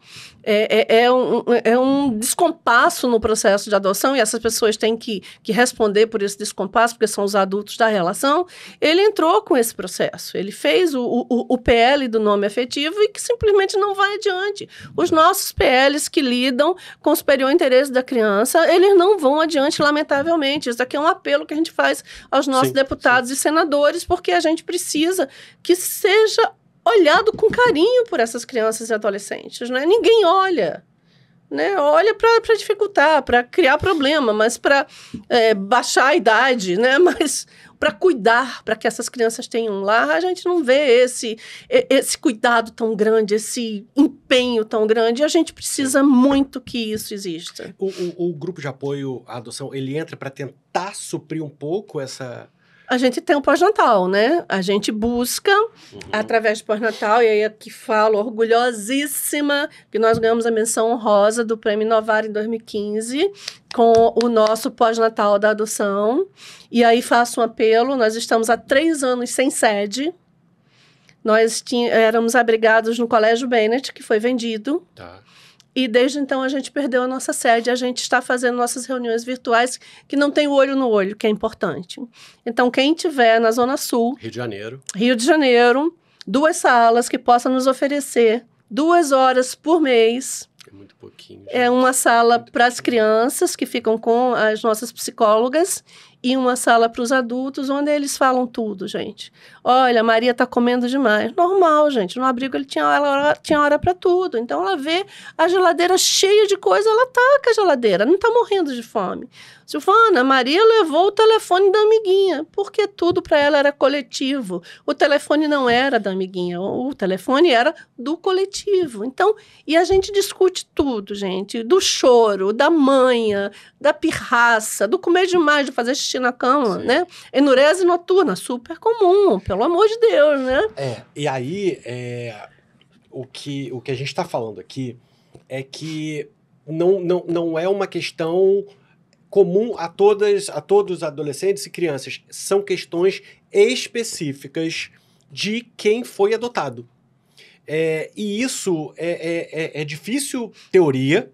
é, é, é um, é um descompasso no processo de adoção e essas pessoas têm que, que responder por esse descompasso, porque são os adultos da relação. Ele entrou com esse processo, ele fez o, o, o PL do nome afetivo e que simplesmente não vai adiante. Os nossos PLs que lidam com o superior interesse da criança, eles não vão adiante, lamentavelmente. Isso aqui é um apelo que a gente faz aos nossos sim, deputados sim. e senadores, porque a gente precisa que seja olhado com carinho por essas crianças e adolescentes, né? Ninguém olha. Né, olha para dificultar, para criar problema, mas para é, baixar a idade, né, mas para cuidar, para que essas crianças tenham um lar, a gente não vê esse, esse cuidado tão grande, esse empenho tão grande, e a gente precisa muito que isso exista. O, o, o grupo de apoio à adoção, ele entra para tentar suprir um pouco essa, a gente tem o pós-natal, né? A gente busca uhum. através do pós-natal, e aí aqui falo orgulhosíssima que nós ganhamos a menção honrosa do Prêmio Novar em 2015 com o nosso pós-natal da adoção. E aí faço um apelo, nós estamos há três anos sem sede. Nós éramos abrigados no Colégio Bennett, que foi vendido. Tá. E desde então a gente perdeu a nossa sede, a gente está fazendo nossas reuniões virtuais que não tem o olho no olho, que é importante. Então, quem tiver na Zona Sul, Rio de Janeiro, Rio de Janeiro, duas salas que possa nos oferecer duas horas por mês. É muito pouquinho. É gente. É uma sala para as crianças que ficam com as nossas psicólogas e uma sala para os adultos, onde eles falam tudo, gente. Olha, a Maria tá comendo demais. Normal, gente. No abrigo ele tinha, ela, tinha hora para tudo. Então ela vê a geladeira cheia de coisa, ela ataca tá a geladeira. Não tá morrendo de fome. Silvana, a Maria levou o telefone da amiguinha, porque tudo para ela era coletivo. O telefone não era da amiguinha, o telefone era do coletivo. Então, e a gente discute tudo, gente. Do choro, da manha, da pirraça, do comer demais, de fazer xixi na cama, Sim. né? Enurese noturna, super comum, pelo pelo amor de Deus, né? É, e aí é, o, que, o que a gente está falando aqui é que não, não, não é uma questão comum a todas a todos adolescentes e crianças são questões específicas de quem foi adotado é, e isso é, é, é, é difícil teoria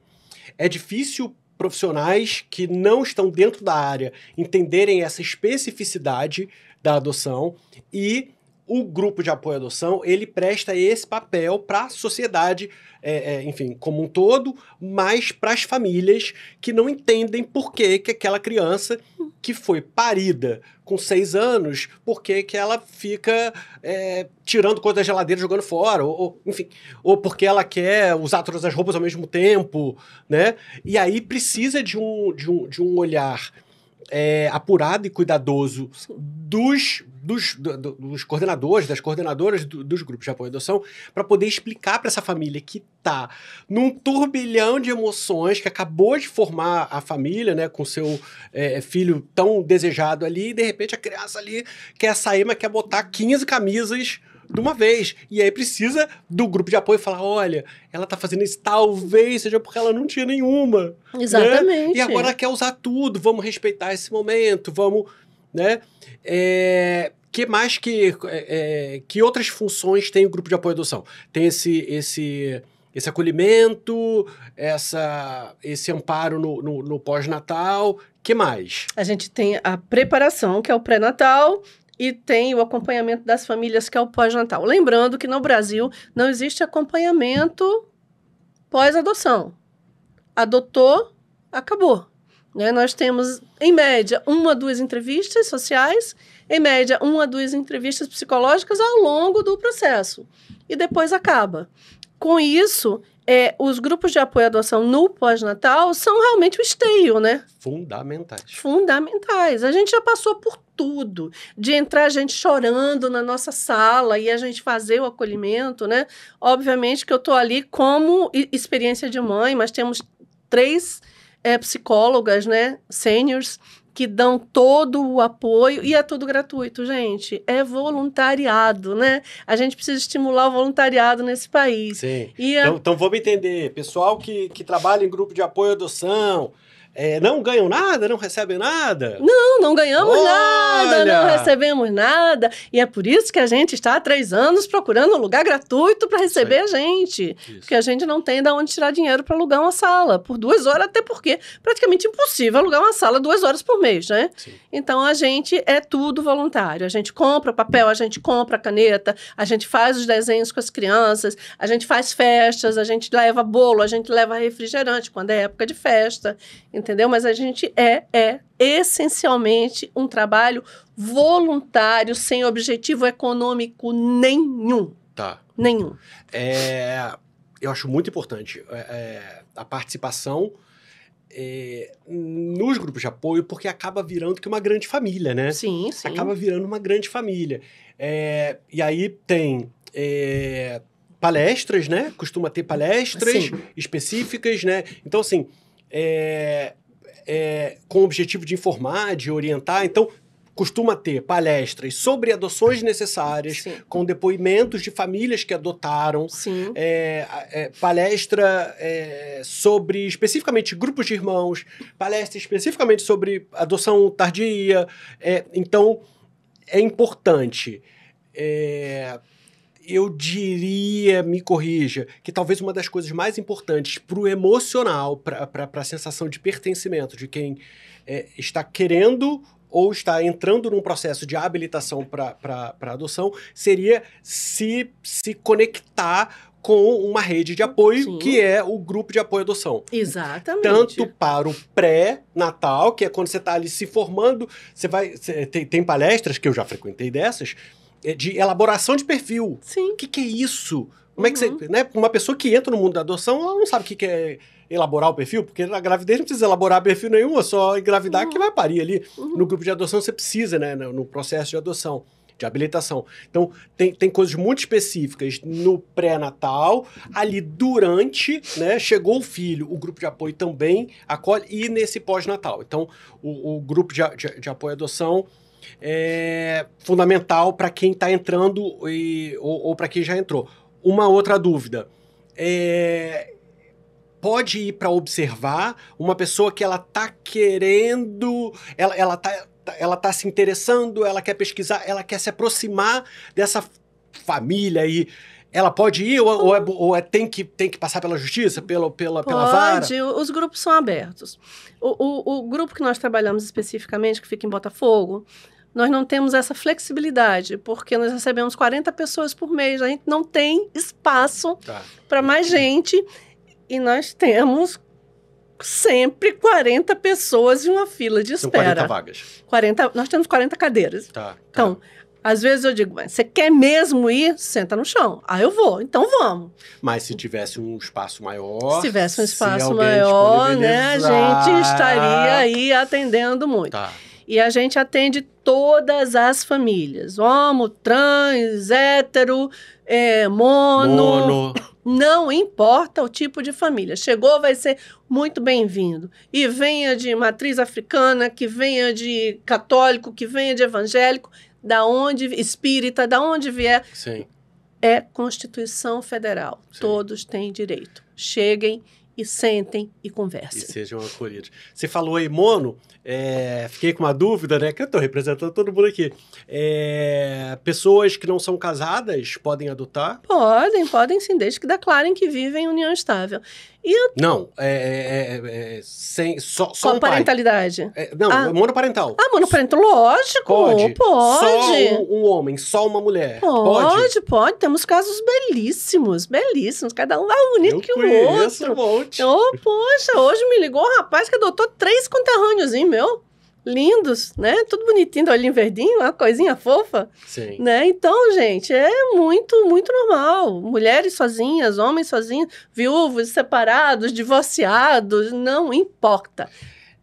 é difícil profissionais que não estão dentro da área entenderem essa especificidade da adoção e o grupo de apoio à adoção ele presta esse papel para a sociedade, é, é, enfim, como um todo, mas para as famílias que não entendem por que, que aquela criança que foi parida com seis anos, por que, que ela fica é, tirando coisa da geladeira jogando fora, ou, ou, enfim, ou porque ela quer usar todas as roupas ao mesmo tempo, né? E aí precisa de um, de um, de um olhar é, apurado e cuidadoso dos dos, do, dos, coordenadores, das coordenadoras do, dos grupos de apoio à adoção, para poder explicar para essa família que tá num turbilhão de emoções, que acabou de formar a família, né, com seu é, filho tão desejado ali, e de repente a criança ali quer sair, mas quer botar 15 camisas de uma vez. E aí precisa do grupo de apoio falar: olha, ela tá fazendo isso, talvez seja porque ela não tinha nenhuma. Né? Exatamente. Né? E agora ela quer usar tudo, vamos respeitar esse momento, vamos. Né? É, que mais que, é, é que outras funções tem o grupo de apoio à adoção? Tem esse, esse, esse acolhimento, essa, esse amparo no, no, no pós-natal. que mais? A gente tem a preparação, que é o pré-natal, e tem o acompanhamento das famílias, que é o pós-natal. Lembrando que no Brasil não existe acompanhamento pós-adoção. Adotou, acabou. Né? Nós temos, em média, uma a duas entrevistas sociais, em média, uma a duas entrevistas psicológicas ao longo do processo. E depois acaba. Com isso, é, os grupos de apoio à adoção no pós-natal são realmente o esteio, né? Fundamentais. Fundamentais. A gente já passou por tudo, de entrar a gente chorando na nossa sala e a gente fazer o acolhimento, né? Obviamente que eu estou ali como experiência de mãe, mas temos três é, psicólogas, né, seniors que dão todo o apoio e é tudo gratuito, gente. É voluntariado, né? A gente precisa estimular o voluntariado nesse país. Sim. É então, então vamos entender. Pessoal que, que trabalha em grupo de apoio à adoção, é, não ganham nada, não recebem nada? Não, não ganhamos Olha! nada, não recebemos nada. E é por isso que a gente está há três anos procurando um lugar gratuito para receber a gente. Isso. Porque a gente não tem de onde tirar dinheiro para alugar uma sala por duas horas, até porque praticamente impossível alugar uma sala duas horas por mês, né? Sim. Então a gente é tudo voluntário. A gente compra papel, a gente compra caneta, a gente faz os desenhos com as crianças, a gente faz festas, a gente leva bolo, a gente leva refrigerante quando é época de festa entendeu? Mas a gente é, é essencialmente um trabalho voluntário, sem objetivo econômico nenhum. Tá. Nenhum. É, eu acho muito importante é, é, a participação é, nos grupos de apoio, porque acaba virando que uma grande família, né? Sim, sim. Acaba virando uma grande família. É, e aí tem é, palestras, né? Costuma ter palestras sim. específicas, né? Então, assim, é, é, com o objetivo de informar, de orientar. Então, costuma ter palestras sobre adoções necessárias, Sim. com depoimentos de famílias que adotaram, é, é, palestra é, sobre especificamente grupos de irmãos, palestra especificamente sobre adoção tardia. É, então, é importante é, eu diria, me corrija, que talvez uma das coisas mais importantes para o emocional, para a sensação de pertencimento de quem é, está querendo ou está entrando num processo de habilitação para adoção, seria se, se conectar com uma rede de apoio, Sim. que é o grupo de apoio à adoção. Exatamente. Tanto para o pré-natal, que é quando você está ali se formando, você vai. Você, tem, tem palestras que eu já frequentei dessas, é, de elaboração de perfil. Sim. O que, que é isso? Como uhum. é que você. Uhum. Né? Uma pessoa que entra no mundo da adoção, ela não sabe o que, que é elaborar o perfil, porque na gravidez não precisa elaborar perfil nenhum, é só engravidar uhum. que vai parir ali. Uhum. No grupo de adoção você precisa, né? No processo de adoção, de habilitação. Então, tem, tem coisas muito específicas no pré-natal, ali durante, né? Chegou o filho, o grupo de apoio também acolhe, e nesse pós-natal. Então, o, o grupo de, de, de apoio à adoção é, fundamental para quem está entrando e, ou, ou para quem já entrou. Uma outra dúvida. É, pode ir para observar uma pessoa que ela tá querendo, ela, ela, tá, ela tá se interessando, ela quer pesquisar, ela quer se aproximar dessa família aí. Ela pode ir ou, ou, é, ou é, tem, que, tem que passar pela justiça, pela, pela, pode, pela vara? Pode, os grupos são abertos. O, o, o, grupo que nós trabalhamos especificamente, que fica em Botafogo, nós não temos essa flexibilidade, porque nós recebemos 40 pessoas por mês, a gente não tem espaço tá. para mais gente e nós temos sempre 40 pessoas em uma fila de então, espera. São 40 vagas. 40, nós temos 40 cadeiras. Tá, tá. Então, às vezes eu digo, você quer mesmo ir? Senta no chão. Ah, eu vou, então vamos. Mas se tivesse um espaço maior. Se tivesse um espaço maior, né? A gente estaria aí atendendo muito. Tá. E a gente atende todas as famílias: homo, trans, hétero, é, mono. mono. Não importa o tipo de família. Chegou, vai ser muito bem-vindo. E venha de matriz africana, que venha de católico, que venha de evangélico, da onde espírita, da onde vier. Sim. É Constituição Federal. Sim. Todos têm direito. Cheguem e sentem e conversem. E sejam acolhidos. Você falou aí mono, é, fiquei com uma dúvida, né? Que eu estou representando todo mundo aqui. É, pessoas que não são casadas podem adotar? Podem, podem sim, desde que declarem que vivem em união estável. E... Não, é é, é, é, é, sem, só, só Com um parentalidade. Pai. É, não, ah. monoparental. Ah, monoparental, lógico. Pode. pode. Só um, um, homem, só uma mulher. Pode, pode, pode. Temos casos belíssimos, belíssimos. Cada um mais bonito Eu que o outro. Um monte. Oh, poxa, hoje me ligou um rapaz que adotou três conterrâneos, hein, meu? lindos, né? Tudo bonitinho, olhinho verdinho, uma coisinha fofa. Sim. Né? Então, gente, é muito, muito normal. Mulheres sozinhas, homens sozinhos, viúvos, separados, divorciados, não importa.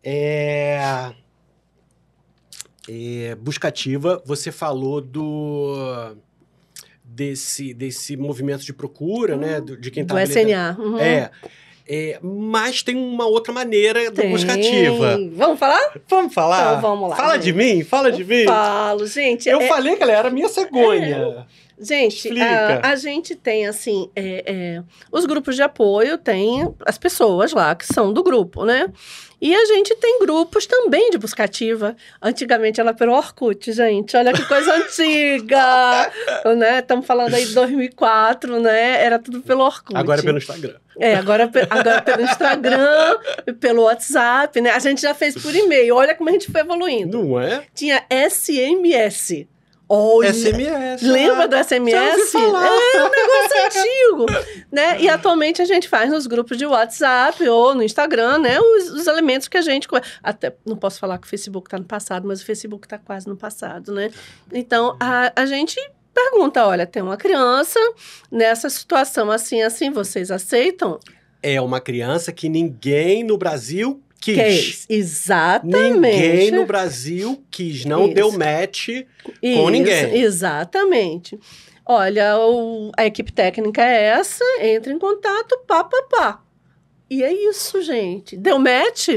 É... é... Buscativa, você falou do desse desse movimento de procura, hum, né, uhum. de quem tá do SNA. Uhum. É. É, mas tem uma outra maneira tem. buscativa. Vamos falar? Vamos falar? Então vamos lá. Fala de mim, fala eu de mim. Falo, gente. Eu é... falei que ela era minha cegonha. É... Gente, a, a, gente tem, assim, é, é, os grupos de apoio, tem as pessoas lá que são do grupo, né? E a gente tem grupos também de busca ativa. Antigamente era pelo Orkut, gente. Olha que coisa antiga! né? Estamos falando aí de 2004, né? Era tudo pelo Orkut. Agora é pelo Instagram. É, agora, é agora é pelo Instagram, pelo WhatsApp, né? A gente já fez por e-mail. Olha como a gente foi evoluindo. Não é? Tinha SMS. Olha, SMS. Né? Lembra né? do SMS? É, é um negócio antigo, né? E atualmente a gente faz nos grupos de WhatsApp ou no Instagram, né? Os, os elementos que a gente até não posso falar que o Facebook está no passado, mas o Facebook está quase no passado, né? Então a, a gente pergunta, olha, tem uma criança nessa situação assim assim, vocês aceitam? É uma criança que ninguém no Brasil quis. quis. É exatamente. Ninguém no Brasil quis, não Isso. deu match Isso. com ninguém. Exatamente. Olha, o, a equipe técnica é essa, entra em contato, pá, pá, pá. E é isso, gente. Deu match?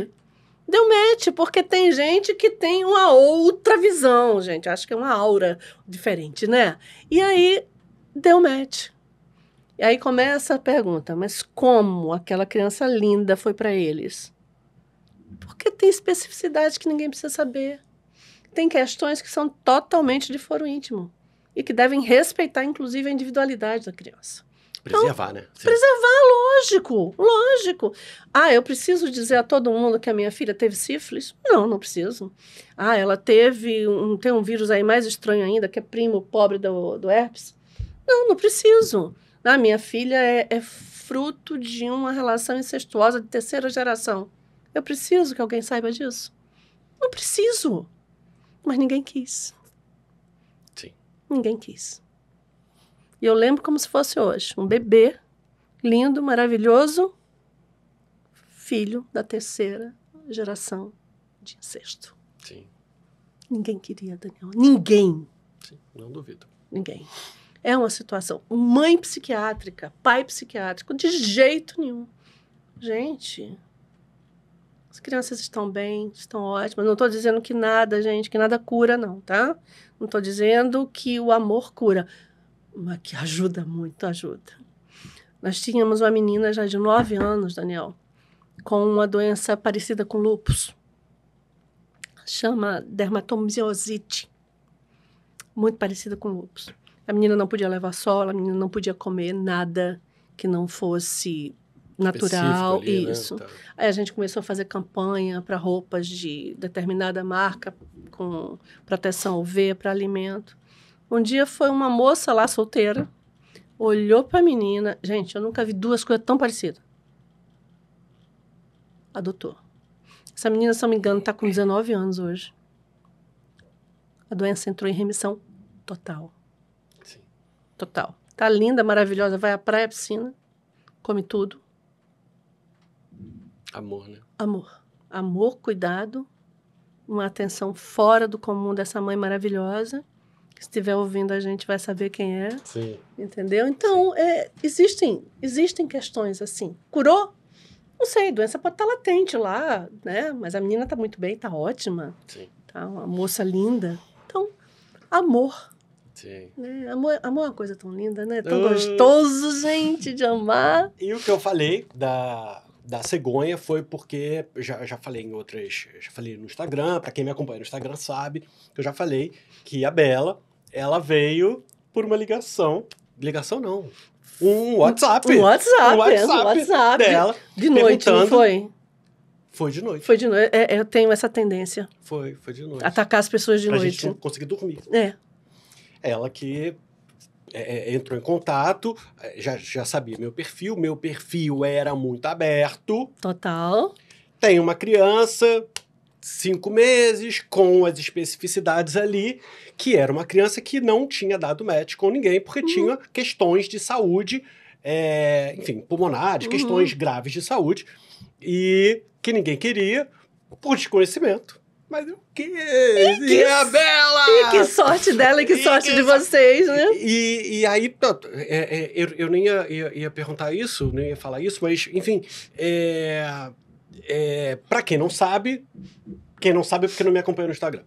Deu match, porque tem gente que tem uma outra visão, gente. acho que é uma aura diferente, né? E aí, deu match. E aí começa a pergunta, mas como aquela criança linda foi para eles? Porque tem especificidade que ninguém precisa saber. Tem questões que são totalmente de foro íntimo e que devem respeitar, inclusive, a individualidade da criança. Então, preservar, então, né? Sim. Preservar, lógico, lógico. Ah, eu preciso dizer a todo mundo que a minha filha teve sífilis? Não, não preciso. Ah, ela teve um, tem um vírus aí mais estranho ainda, que é primo pobre do, do herpes? Não, não preciso. A ah, minha filha é, é fruto de uma relação incestuosa de terceira geração. Eu preciso que alguém saiba disso? Não preciso. Mas ninguém quis. Sim. Ninguém quis. E eu lembro como se fosse hoje. Um bebê lindo, maravilhoso, filho da terceira geração de incesto. Sim. Ninguém queria, Daniel. Ninguém. Sim, não duvido. Ninguém. É uma situação. Mãe psiquiátrica, pai psiquiátrico, de jeito nenhum. Gente, as crianças estão bem, estão ótimas. Não estou dizendo que nada, gente, que nada cura, não, tá? Não estou dizendo que o amor cura, mas que ajuda muito, ajuda. Nós tínhamos uma menina já de 9 anos, Daniel, com uma doença parecida com lupus. Chama dermatomiosite. Muito parecida com lupus. A menina não podia levar sol, a menina não podia comer nada que não fosse natural, ali, né? isso. Né? Aí a gente começou a fazer campanha para roupas de determinada marca com proteção UV para alimento. Um dia foi uma moça lá solteira, olhou para a menina, gente, eu nunca vi duas coisas tão parecidas. Adotou. Essa menina, se não me engano, está com 19 anos hoje. A doença entrou em remissão total. Sim. Total. Tá linda, maravilhosa, vai à praia, à piscina, come tudo Amor, né? Amor. Amor, cuidado, uma atenção fora do comum dessa mãe maravilhosa. Se estiver ouvindo a gente vai saber quem é. Sim. Entendeu? Então, é, existem, existem questões assim. Curou? Não sei, doença pode estar latente lá, né? Mas a menina está muito bem, está ótima. Sim. Tá uma moça linda. Então, amor. Sim. Né? Amor, amor é uma coisa tão linda, né? Tão uh... gostoso, gente, de amar. E o que eu falei da da cegonha foi porque já, já falei em outras, já falei no Instagram, para quem me acompanha no Instagram sabe, que eu já falei que a Bela, ela veio por uma ligação, ligação não, um WhatsApp. Um WhatsApp, um WhatsApp, um WhatsApp dela. De noite, não foi? Foi de noite. Foi de noite. É, eu tenho essa tendência. Foi, foi de noite. Atacar as pessoas de pra noite. Gente conseguir dormir. É. Ela que é, é, entrou em contato, é, já, já sabia meu perfil, meu perfil era muito aberto. Total. Tem uma criança, cinco meses, com as especificidades ali, que era uma criança que não tinha dado match com ninguém, porque uhum. tinha questões de saúde, é, enfim, pulmonares, uhum. questões graves de saúde, e que ninguém queria, por desconhecimento. Mas o quis! E, que, e é a Bela! E que sorte dela e que e sorte que de vocês, né? E, e aí, pronto, é, é, eu, eu nem ia, ia, ia, perguntar isso, nem ia falar isso, mas, enfim, é, é, pra quem não sabe, quem não sabe é porque não me acompanha no Instagram.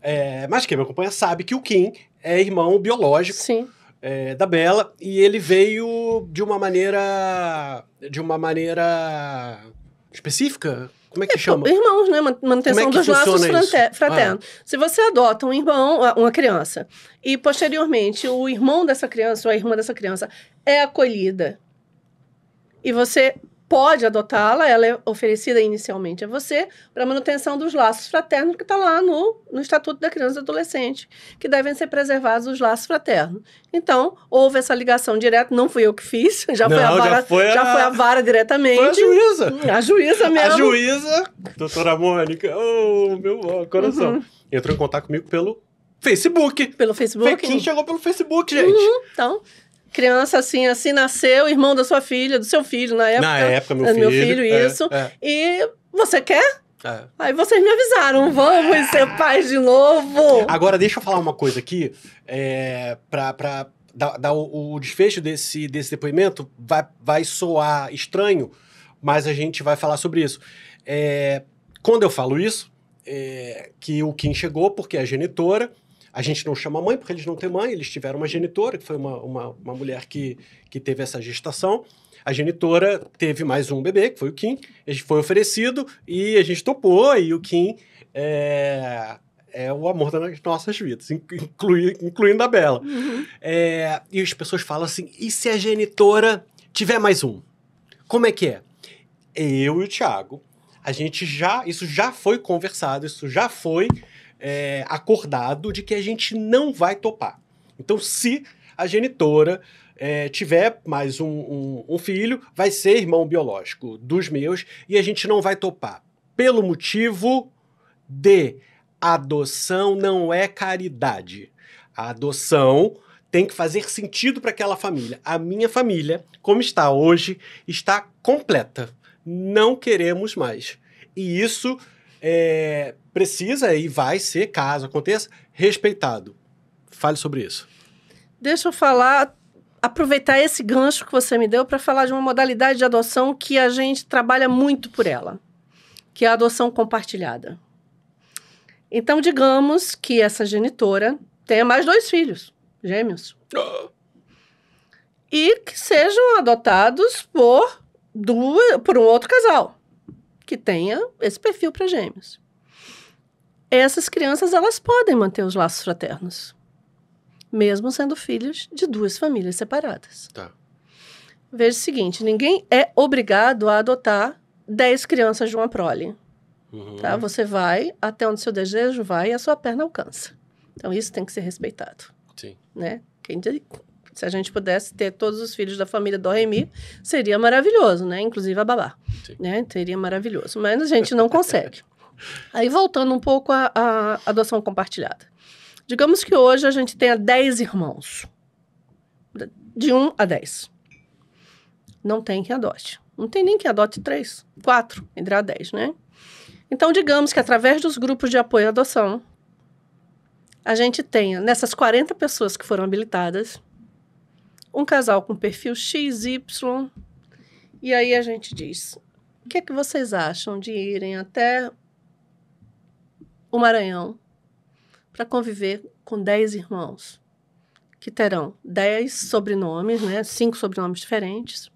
É, mas quem me acompanha sabe que o Kim é irmão biológico é, da Bela e ele veio de uma maneira. de uma maneira específica? Como é que é, chama? Irmãos, né? Manutenção é dos laços fraternos. Ah. Se você adota um irmão, uma criança, e posteriormente o irmão dessa criança ou a irmã dessa criança é acolhida, e você pode adotá-la, ela é oferecida inicialmente a você para manutenção dos laços fraternos que está lá no, no Estatuto da Criança e Adolescente, que devem ser preservados os laços fraternos. Então, houve essa ligação direta, não fui eu que fiz, já, não, foi, a vara, já, foi, a... já foi a vara diretamente. Foi a juíza. A juíza mesmo. A juíza, doutora Mônica, oh, meu coração, uhum. entrou em contato comigo pelo Facebook. Pelo Facebook. Quem né? chegou pelo Facebook, uhum, gente. Uhum, então, criança assim, assim nasceu, irmão da sua filha, do seu filho na época. Na época, é, meu filho. Meu filho, é, isso. É. E você quer? É. Aí vocês me avisaram, vamos ser pais de novo. Agora, deixa eu falar uma coisa aqui, é, pra, pra dar, dar o, o, desfecho desse, desse depoimento, vai, vai soar estranho, mas a gente vai falar sobre isso. É, quando eu falo isso, é, que o Kim chegou porque é genitora, a gente não chama mãe, porque eles não têm mãe, eles tiveram uma genitora, que foi uma, uma, uma mulher que, que teve essa gestação. A genitora teve mais um bebê, que foi o Kim. Ele foi oferecido e a gente topou, e o Kim é, é o amor das nossas vidas, inclui, incluindo a Bela. Uhum. É, e as pessoas falam assim: e se a genitora tiver mais um? Como é que é? Eu e o Thiago, a gente já, isso já foi conversado, isso já foi é, acordado de que a gente não vai topar. Então, se a genitora é, tiver mais um, um, um filho, vai ser irmão biológico dos meus e a gente não vai topar. Pelo motivo de adoção não é caridade. A adoção tem que fazer sentido para aquela família. A minha família, como está hoje, está completa. Não queremos mais. E isso é, precisa e vai ser, caso aconteça, respeitado. Fale sobre isso. Deixa eu falar, aproveitar esse gancho que você me deu para falar de uma modalidade de adoção que a gente trabalha muito por ela, que é a adoção compartilhada. Então, digamos que essa genitora tenha mais dois filhos, gêmeos. E que sejam adotados por duas, por um outro casal que tenha esse perfil para gêmeos. Essas crianças, elas podem manter os laços fraternos, mesmo sendo filhos de duas famílias separadas. Tá. Veja o seguinte, ninguém é obrigado a adotar 10 crianças de uma prole. Uhum. Tá? Você vai até onde seu desejo vai e a sua perna alcança. Então, isso tem que ser respeitado. Sim. Né? Quem, se a gente pudesse ter todos os filhos da família do Remy, seria maravilhoso, né? Inclusive a babá, Sim. né? Seria maravilhoso, mas a gente não consegue. Aí voltando um pouco à adoção compartilhada. Digamos que hoje a gente tenha 10 irmãos. De 1 a 10. Não tem quem adote. Não tem nem quem adote 3, 4, entre 10, né? Então, digamos que através dos grupos de apoio à adoção, a gente tenha, nessas 40 pessoas que foram habilitadas, um casal com perfil XY. E aí a gente diz: o que, é que vocês acham de irem até o Maranhão para conviver com 10 irmãos? Que terão 10 sobrenomes, né? Cinco sobrenomes diferentes.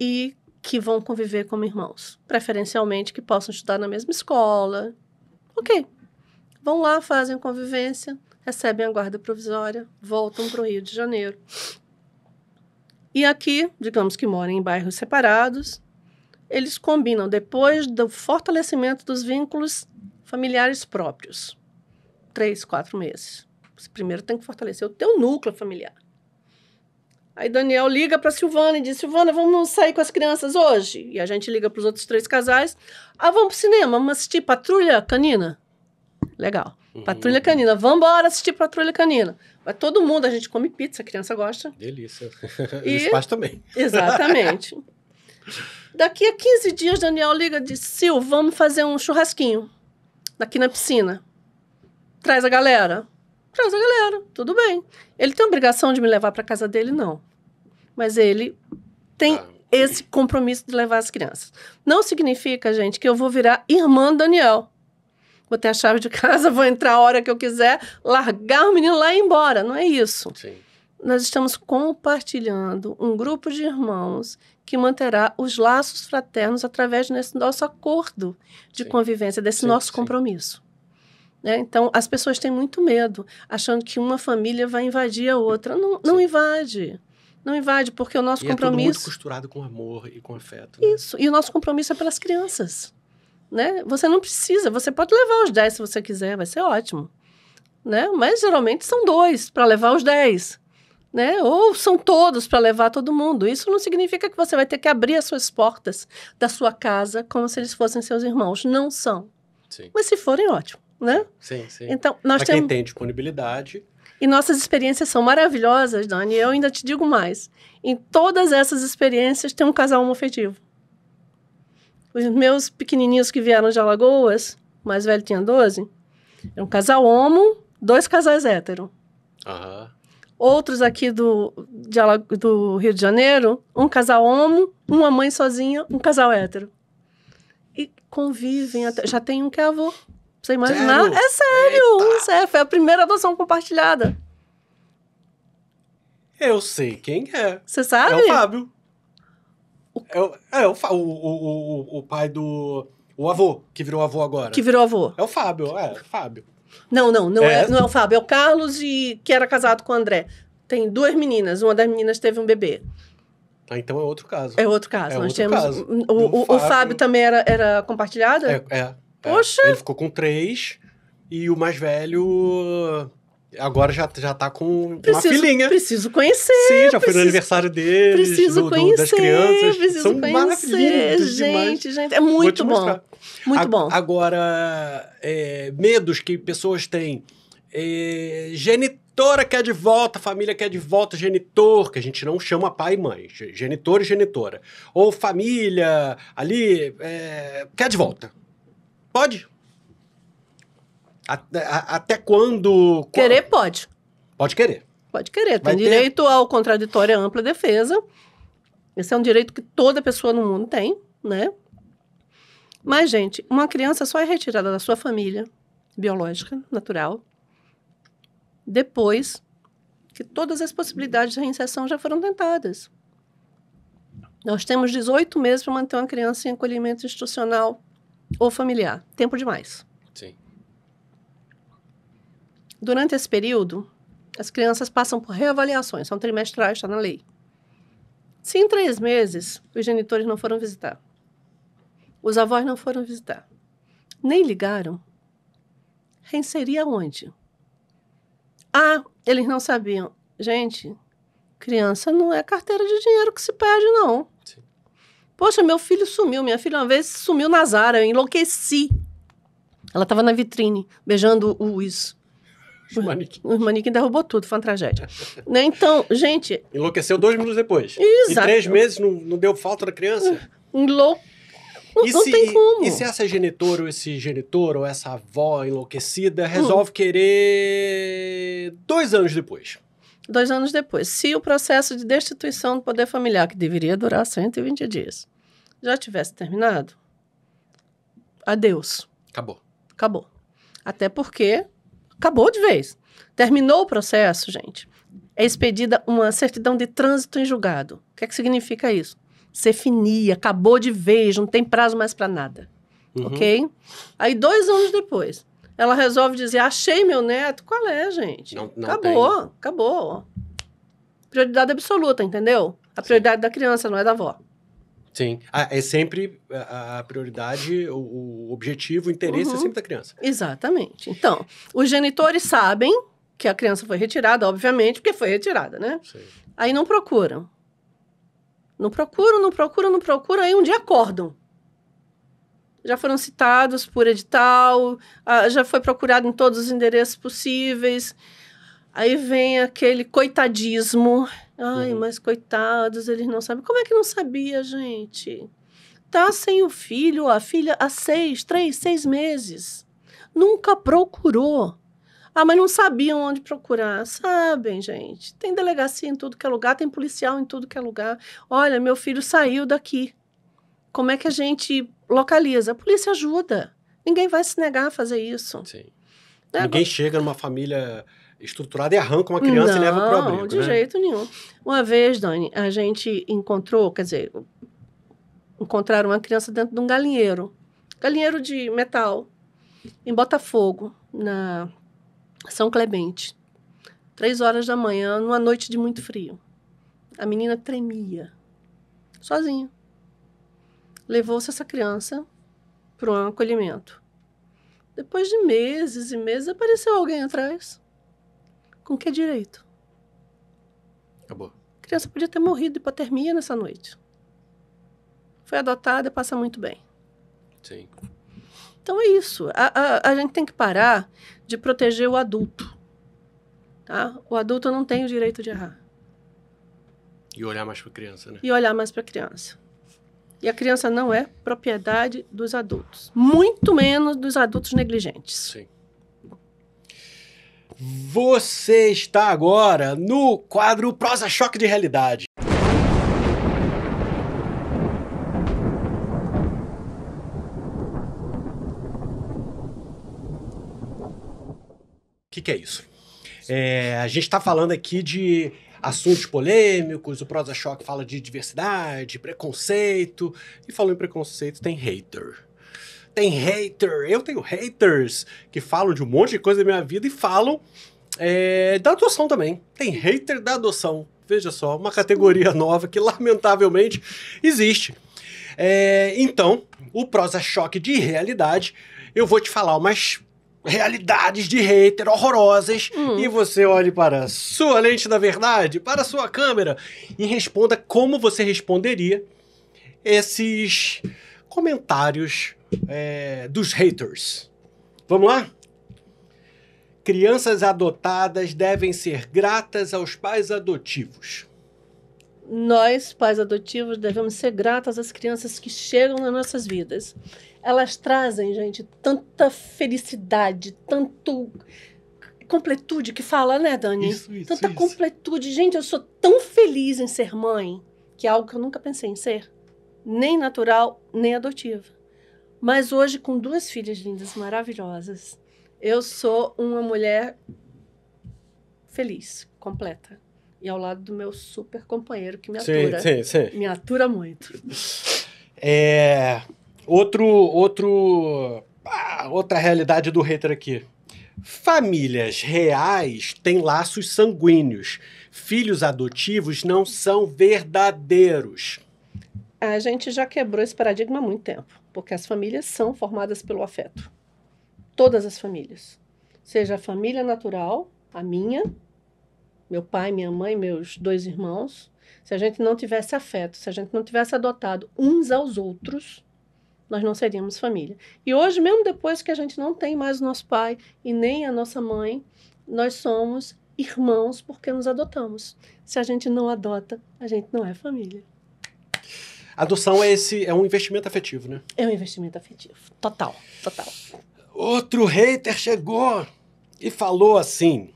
E que vão conviver como irmãos. Preferencialmente que possam estudar na mesma escola. Ok. Vão lá, fazem convivência, recebem a guarda provisória, voltam para o Rio de Janeiro. E aqui, digamos que moram em bairros separados, eles combinam depois do fortalecimento dos vínculos familiares próprios. Três, quatro meses. Você primeiro tem que fortalecer o teu núcleo familiar. Aí Daniel liga para Silvana e diz: Silvana, vamos sair com as crianças hoje? E a gente liga para os outros três casais: Ah, vamos pro cinema, vamos assistir Patrulha Canina? Legal. Uhum. Patrulha Canina, vamos embora assistir Patrulha Canina todo mundo, a gente come pizza, a criança gosta. Delícia. E eles também. Exatamente. Daqui a 15 dias, Daniel liga diz Sil, vamos fazer um churrasquinho aqui na piscina. Traz a galera. Traz a galera, tudo bem. Ele tem obrigação de me levar para casa dele? Não. Mas ele tem ah. esse compromisso de levar as crianças. Não significa, gente, que eu vou virar irmã do Daniel. Vou ter a chave de casa, vou entrar a hora que eu quiser, largar o menino lá e ir embora. Não é isso. Sim. Nós estamos compartilhando um grupo de irmãos que manterá os laços fraternos através desse nosso acordo de sim. convivência, desse sim, nosso compromisso. Né? Então, as pessoas têm muito medo, achando que uma família vai invadir a outra. Não, não invade não invade, porque o nosso e compromisso. É tudo muito costurado com amor e com afeto. Né? Isso. E o nosso compromisso é pelas crianças né? Você não precisa, você pode levar os 10 se você quiser, vai ser ótimo, né? Mas geralmente são dois para levar os 10, né? Ou são todos para levar todo mundo. Isso não significa que você vai ter que abrir as suas portas da sua casa como se eles fossem seus irmãos, não são. Sim. Mas se forem, ótimo, né? Sim, sim. Então, nós temos quem tem disponibilidade. E nossas experiências são maravilhosas, Dani. Eu ainda te digo mais. Em todas essas experiências tem um casal homoafetivo. Os meus pequenininhos que vieram de Alagoas, o mais velho tinha 12, é um casal homo, dois casais hétero. Uhum. Outros aqui do, de, do Rio de Janeiro, um casal homo, uma mãe sozinha, um casal hétero. E convivem até. Já tem um que é avô. você imagina? É sério! um sério. foi a primeira adoção compartilhada. Eu sei quem é. Você sabe? É o Fábio. É, o, é o, o, o, o pai do. O avô, que virou avô agora. Que virou avô. É o Fábio, é, Fábio. Não, não, não é, é não é o Fábio, é o Carlos e que era casado com o André. Tem duas meninas, uma das meninas teve um bebê. Ah, então é outro caso. É outro caso. É Nós outro temos. Caso. O, o, Fábio... o, Fábio... também era, era compartilhado? É, é, é, Poxa! Ele ficou com três e o mais velho Agora já, já tá com preciso, uma filhinha. Preciso conhecer. Sim, já preciso, foi no aniversário deles. Preciso do, conhecer. das crianças. Preciso São conhecer. Gente, gente, é muito bom. Muito A, bom. Agora, é, medos que pessoas têm. É, genitora quer de volta, família quer de volta, genitor, que a gente não chama pai e mãe, genitor e genitora. Ou família ali é, quer de volta. Pode? Até, né, até quando. Querer pode. Pode querer. Pode querer. Tem Vai direito ter... ao contraditório e ampla defesa. Esse é um direito que toda pessoa no mundo tem, né? Mas, gente, uma criança só é retirada da sua família biológica, natural, depois que todas as possibilidades de reinserção já foram tentadas. Nós temos 18 meses para manter uma criança em acolhimento institucional ou familiar. Tempo demais. Sim. Durante esse período, as crianças passam por reavaliações, são trimestrais, está na lei. Se em três meses os genitores não foram visitar, os avós não foram visitar, nem ligaram, reinserir onde? Ah, eles não sabiam. Gente, criança não é carteira de dinheiro que se perde, não. Sim. Poxa, meu filho sumiu. Minha filha uma vez sumiu na Zara, eu enlouqueci. Ela estava na vitrine, beijando o isso. Os manequins. Os manequins derrubou tudo, foi uma tragédia. né? Então, gente. Enlouqueceu dois minutos depois. Exato. E três meses não, não deu falta da criança? Hum, Enlouqueceu. Não, não tem como. E se essa genitora ou esse genitor ou essa avó enlouquecida hum. resolve hum. querer dois anos depois? Dois anos depois. Se o processo de destituição do poder familiar, que deveria durar 120 dias, já tivesse terminado, adeus. Acabou. Acabou. Até porque Acabou de vez. Terminou o processo, gente. É expedida uma certidão de trânsito em julgado. O que, é que significa isso? Você finia, acabou de vez, não tem prazo mais para nada. Uhum. Ok? Aí, dois anos depois, ela resolve dizer: achei meu neto. Qual é, gente? Não, não acabou, tem. acabou. Prioridade absoluta, entendeu? A prioridade Sim. da criança, não é da avó. Sim. Ah, é sempre a, prioridade, o, o, objetivo, o interesse é uhum. é sempre da criança. Exatamente. Então, os genitores sabem que a criança foi retirada, obviamente, porque foi retirada, né? Sim. Aí não procuram. Não procuram, não procuram, não procuram, aí um dia acordam. Já foram citados por edital, ah, já foi procurado em todos os endereços possíveis. Aí vem aquele coitadismo Ai, uhum. mas coitados, eles não sabem. Como é que não sabia, gente? Tá sem o filho a filha há seis, três, seis meses. Nunca procurou. Ah, mas não sabiam onde procurar. Sabem, gente. Tem delegacia em tudo que é lugar, tem policial em tudo que é lugar. Olha, meu filho saiu daqui. Como é que a gente localiza? A polícia ajuda. Ninguém vai se negar a fazer isso. Sim. Né? Ninguém Agora... chega numa família estruturada e arranca uma criança não, e leva para o abrigo. Não, de né? jeito nenhum. Uma vez, Dani, a gente encontrou, quer dizer, encontraram uma criança dentro de um galinheiro. Galinheiro de metal, em Botafogo, na São Clemente. Três horas da manhã, numa noite de muito frio. A menina tremia, sozinha. Levou-se essa criança para um acolhimento. Depois de meses e meses, apareceu alguém atrás. Com que direito? Acabou. A criança podia ter morrido de hipotermia nessa noite. Foi adotada e passa muito bem. Sim. Então é isso. A, a, a gente tem que parar de proteger o adulto. Tá? O adulto não tem o direito de errar. E olhar mais para a criança, né? E olhar mais para a criança. E a criança não é propriedade dos adultos, muito menos dos adultos negligentes. Sim. Você está agora no quadro Prosa Choque de Realidade. O que, que, é isso? É, a gente está falando aqui de assuntos polêmicos, o Prosa Choque fala de diversidade, preconceito, e falou em preconceito tem hater tem hater, eu tenho haters que falam de um monte de coisa da minha vida e falam é, da adoção também. Tem hater da adoção. Veja só, uma categoria nova que lamentavelmente existe. É, então, o prosa choque de realidade, eu vou te falar umas realidades de hater horrorosas hum. e você olhe para a sua lente da verdade, para a sua câmera e responda como você responderia esses comentários é, dos haters. Vamos lá? Crianças adotadas devem ser gratas aos pais adotivos. Nós, pais adotivos, devemos ser gratas às crianças que chegam nas nossas vidas. Elas trazem, gente, tanta felicidade, tanto completude que fala, né, Dani? Isso, isso, Tanta isso. completude. Gente, eu sou tão feliz em ser mãe, que é algo que eu nunca pensei em ser nem natural, nem adotiva. Mas hoje, com duas filhas lindas, maravilhosas, eu sou uma mulher feliz, completa. E ao lado do meu super companheiro que me atura. Sim, sim, sim. Me atura muito. É, outro, outro, ah, outra realidade do hater aqui. Famílias reais têm laços sanguíneos. Filhos adotivos não são verdadeiros. A gente já quebrou esse paradigma há muito tempo, porque as famílias são formadas pelo afeto. Todas as famílias. Seja a família natural, a minha, meu pai, minha mãe, meus dois irmãos. Se a gente não tivesse afeto, se a gente não tivesse adotado uns aos outros, nós não seríamos família. E hoje, mesmo depois que a gente não tem mais o nosso pai e nem a nossa mãe, nós somos irmãos porque nos adotamos. Se a gente não adota, a gente não é família. Adoção é esse é um investimento afetivo, né? É um investimento afetivo. Total, total. Outro hater chegou e falou assim: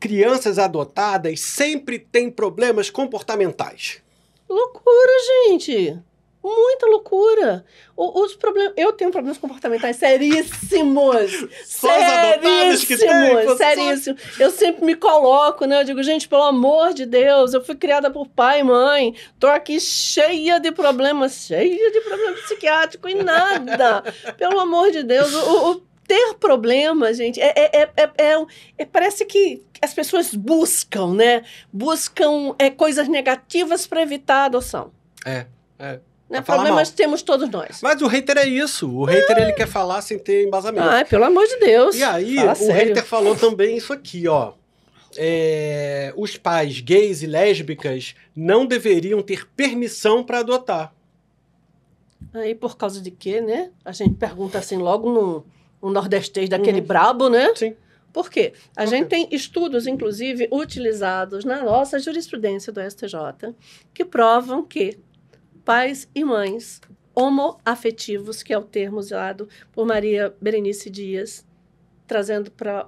crianças adotadas sempre têm problemas comportamentais. Loucura, gente! Muita loucura. O, os problem... Eu tenho problemas comportamentais seríssimos. seríssimos. Que tem, seríssimos. Só... Eu sempre me coloco, né? Eu digo, gente, pelo amor de Deus, eu fui criada por pai e mãe. Tô aqui cheia de problemas, cheia de problema psiquiátrico e nada. pelo amor de Deus. o, o ter problema, gente, é, é, é, é, parece que as pessoas buscam, né? Buscam é, coisas negativas para evitar a adoção. É, é. Né? Problemas mal. temos todos nós. Mas o hater é isso. O hater, ele ah. quer falar sem ter embasamento. Ai, pelo amor de Deus. E aí, Fala o sério. hater falou também isso aqui, ó. É, os pais gays e lésbicas não deveriam ter permissão para adotar. Aí, por causa de quê, né? A gente pergunta assim logo no, no nordestês daquele uhum. brabo, né? Sim. Por quê? A okay. gente tem estudos, inclusive, utilizados na nossa jurisprudência do STJ, que provam que pais e mães homoafetivos, que é o termo usado por Maria Berenice Dias, trazendo para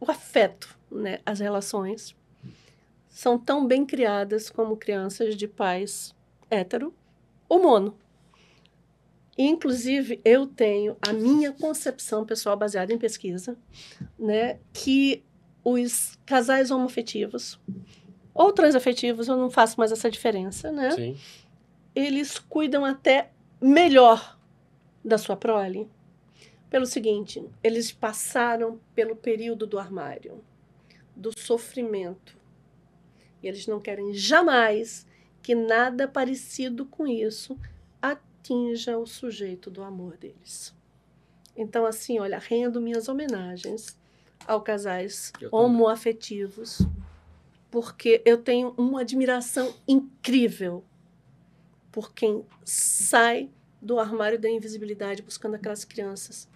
o afeto, né, as relações, são tão bem criadas como crianças de pais hétero ou mono. Inclusive, eu tenho a minha concepção pessoal baseada em pesquisa, né, que os casais homoafetivos ou transafetivos, eu não faço mais essa diferença, né? Sim eles cuidam até melhor da sua prole. Pelo seguinte, eles passaram pelo período do armário, do sofrimento. E eles não querem jamais que nada parecido com isso atinja o sujeito do amor deles. Então, assim, olha, rendo minhas homenagens ao casais homoafetivos, porque eu tenho uma admiração incrível por quem sai do armário da invisibilidade buscando aquelas crianças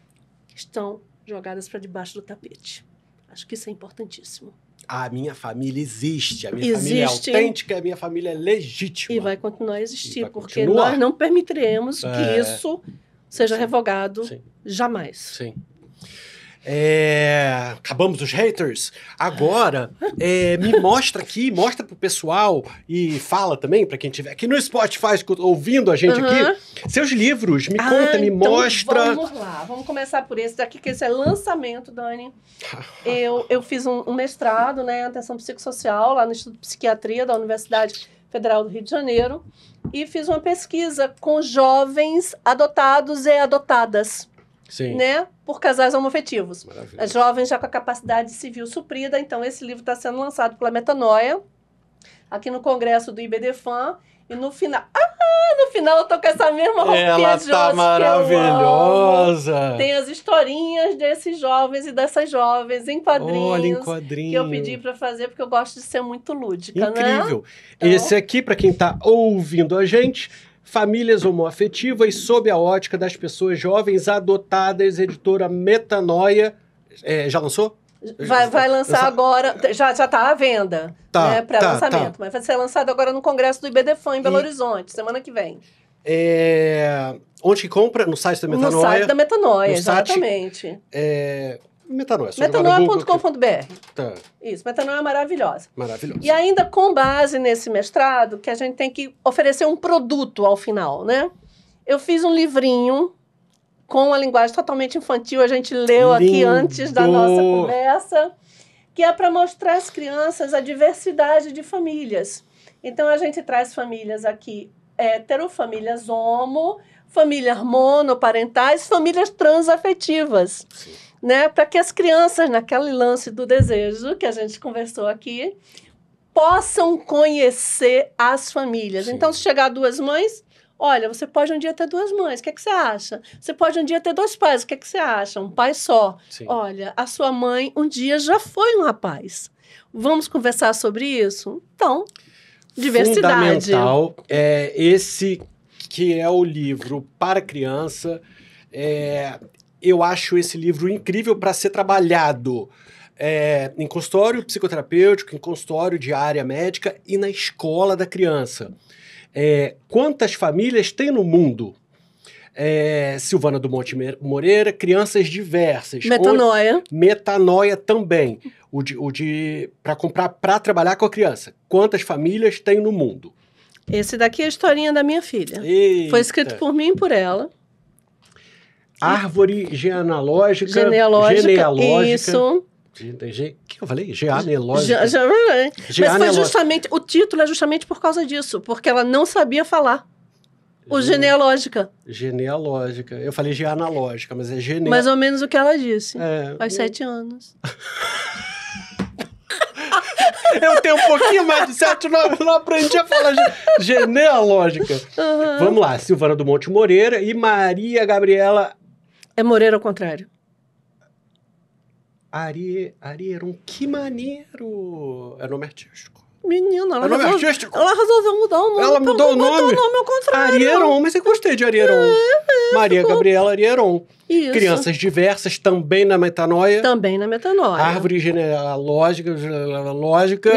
que estão jogadas para debaixo do tapete. Acho que isso é importantíssimo. A minha família existe, a minha existe, família é autêntica, a minha família é legítima. E vai continuar a existir, porque continuar. nós não permitiremos é... que isso seja Sim. revogado Sim. jamais. Sim. É, acabamos os haters. Agora, é. é, me mostra aqui, mostra pro pessoal e fala também para quem tiver aqui no Spotify ouvindo a gente uhum. aqui, seus livros. Me ah, conta, me então mostra. Vamos lá, vamos começar por esse daqui, que esse é lançamento, Dani. Eu, eu fiz um, um mestrado, né, em atenção psicossocial lá no Instituto de Psiquiatria da Universidade Federal do Rio de Janeiro e fiz uma pesquisa com jovens adotados e adotadas. Sim. né, por casais homofetivos. As Jovens já com a capacidade civil suprida, então esse livro está sendo lançado pela Metanoia, aqui no congresso do IBDFAM, e no final. Ah, no final eu tô com essa mesma roupinha Ela de tá maravilhosa! Tem as historinhas desses jovens e dessas jovens em quadrinhos. Olha, em quadrinhos. Que eu pedi para fazer porque eu gosto de ser muito lúdica, Incrível. né? Incrível! Então... Esse aqui, para quem tá ouvindo a gente, Famílias homoafetivas sob a ótica das pessoas jovens adotadas, editora Metanoia. É, já lançou? Vai, vai lançar agora, já já está à venda, tá, né, para tá, lançamento, tá. mas vai ser lançado agora no congresso do IBDFAN em Belo e... Horizonte, semana que vem. É... Onde que compra? No site da Metanoia? No site da Metanoia, exatamente. Site, é... Metanoia. Metanoia.com.br. Tá. Isso, Metanoia é maravilhosa. Maravilhosa. E ainda com base nesse mestrado, que a gente tem que oferecer um produto ao final, né? Eu fiz um livrinho com a linguagem totalmente infantil, a gente leu Lindo. aqui antes da nossa conversa, que é para mostrar às crianças a diversidade de famílias. Então a gente traz famílias aqui hétero, famílias homo, famílias monoparentais, famílias transafetivas. Sim né, para que as crianças, naquele lance do desejo que a gente conversou aqui, possam conhecer as famílias. Sim. Então, se chegar duas mães, olha, você pode um dia ter duas mães, o que, é que você acha? Você pode um dia ter dois pais, o que, é que você acha? Um pai só. Sim. Olha, a sua mãe um dia já foi um rapaz. Vamos conversar sobre isso? Então, diversidade. Fundamental é esse que é o livro para criança. É, eu acho esse livro incrível para ser trabalhado é, em consultório psicoterapêutico, em consultório de área médica e na escola da criança. É, quantas famílias tem no mundo? É, Silvana do Monte Moreira, crianças diversas. Metanoia. Onde, metanoia também. O de, o de para comprar para trabalhar com a criança. Quantas famílias tem no mundo? Esse daqui é a historinha da minha filha. Eita. Foi escrito por mim e por ela árvore genealógica. Genealógica. genealógica. Isso. O é que eu falei? Genealógica. Mas foi justamente, o título é justamente por causa disso, porque ela não sabia falar. O genealógica. Genealógica. Eu falei genealógica, mas é genealógica Mais ou menos o que ela disse. É, aos sete anos. eu tenho um pouquinho mais de sete, não, não aprendi a falar genealógica. Uhum. Vamos lá, Silvana do Monte Moreira e Maria Gabriela é Moreira ao contrário. Ari, Arieron, que maneiro! É nome artístico. Menina, ela, é nome artístico? ela resolveu mudar o nome. Ela mudou o nome? o nome ao contrário. Arieron, mas eu gostei de Arieron. É, é, Maria ficou... Gabriela Arieron. Isso. Crianças diversas, também na metanoia. Também na metanoia. Árvore genealógica. genealógica.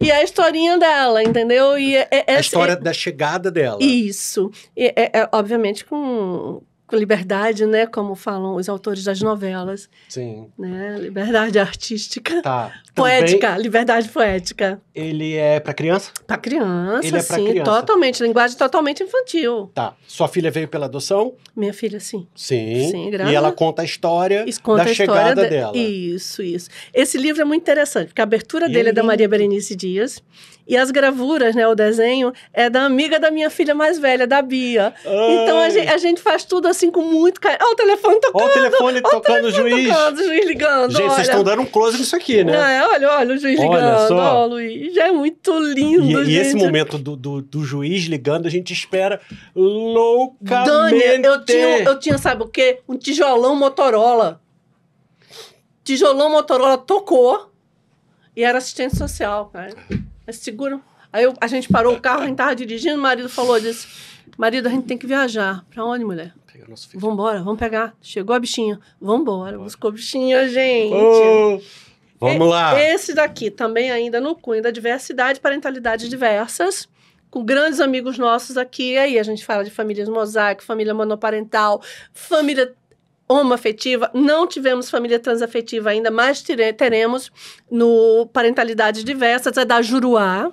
E a historinha dela, entendeu? E é, é, é a história é da chegada dela. Isso. E, é, obviamente com com liberdade, né? Como falam os autores das novelas. Sim. Né? Liberdade artística. Tá. Poética, Também liberdade poética. Ele é para criança? Para criança, ele é sim. Criança. Totalmente, linguagem totalmente infantil. Tá. Sua filha veio pela adoção? Minha filha, sim. Sim. sim e ela conta a história conta da a chegada história de... dela. Isso, isso. Esse livro é muito interessante, porque a abertura e é dele é da Maria Berenice Dias. E as gravuras, né, o desenho, é da amiga da minha filha mais velha, da Bia. Ai. Então a gente, a gente, faz tudo assim com muito carinho. Olha o telefone tocando. Olha o telefone tocando, o telefone juiz. Tocando, o juiz ligando. Gente, olha. vocês estão dando um close nisso aqui, né? É, olha, olha o juiz olha ligando. Só. Ó, Luiz. Já é muito lindo. E, e esse momento do, do, do, juiz ligando, a gente espera loucamente. Dani, eu tinha, eu tinha, sabe o quê? Um tijolão Motorola. Tijolão Motorola tocou. E era assistente social, cara. Né? Mas segura. Aí eu, a gente parou o carro, a gente tava dirigindo, o marido falou, disse, marido, a gente tem que viajar. Pra onde, mulher? vamos nosso filho. Vambora, vamos pegar. Chegou a bichinha. Vambora, embora buscou a bichinha, gente. Oh, vamos e, lá. Esse daqui também ainda no cunho da diversidade, parentalidades diversas com grandes amigos nossos aqui. aí a gente fala de famílias mosaico, família monoparental, família homoafetiva, não tivemos família transafetiva ainda, mas tire, teremos no Parentalidades Diversas, é da Juruá.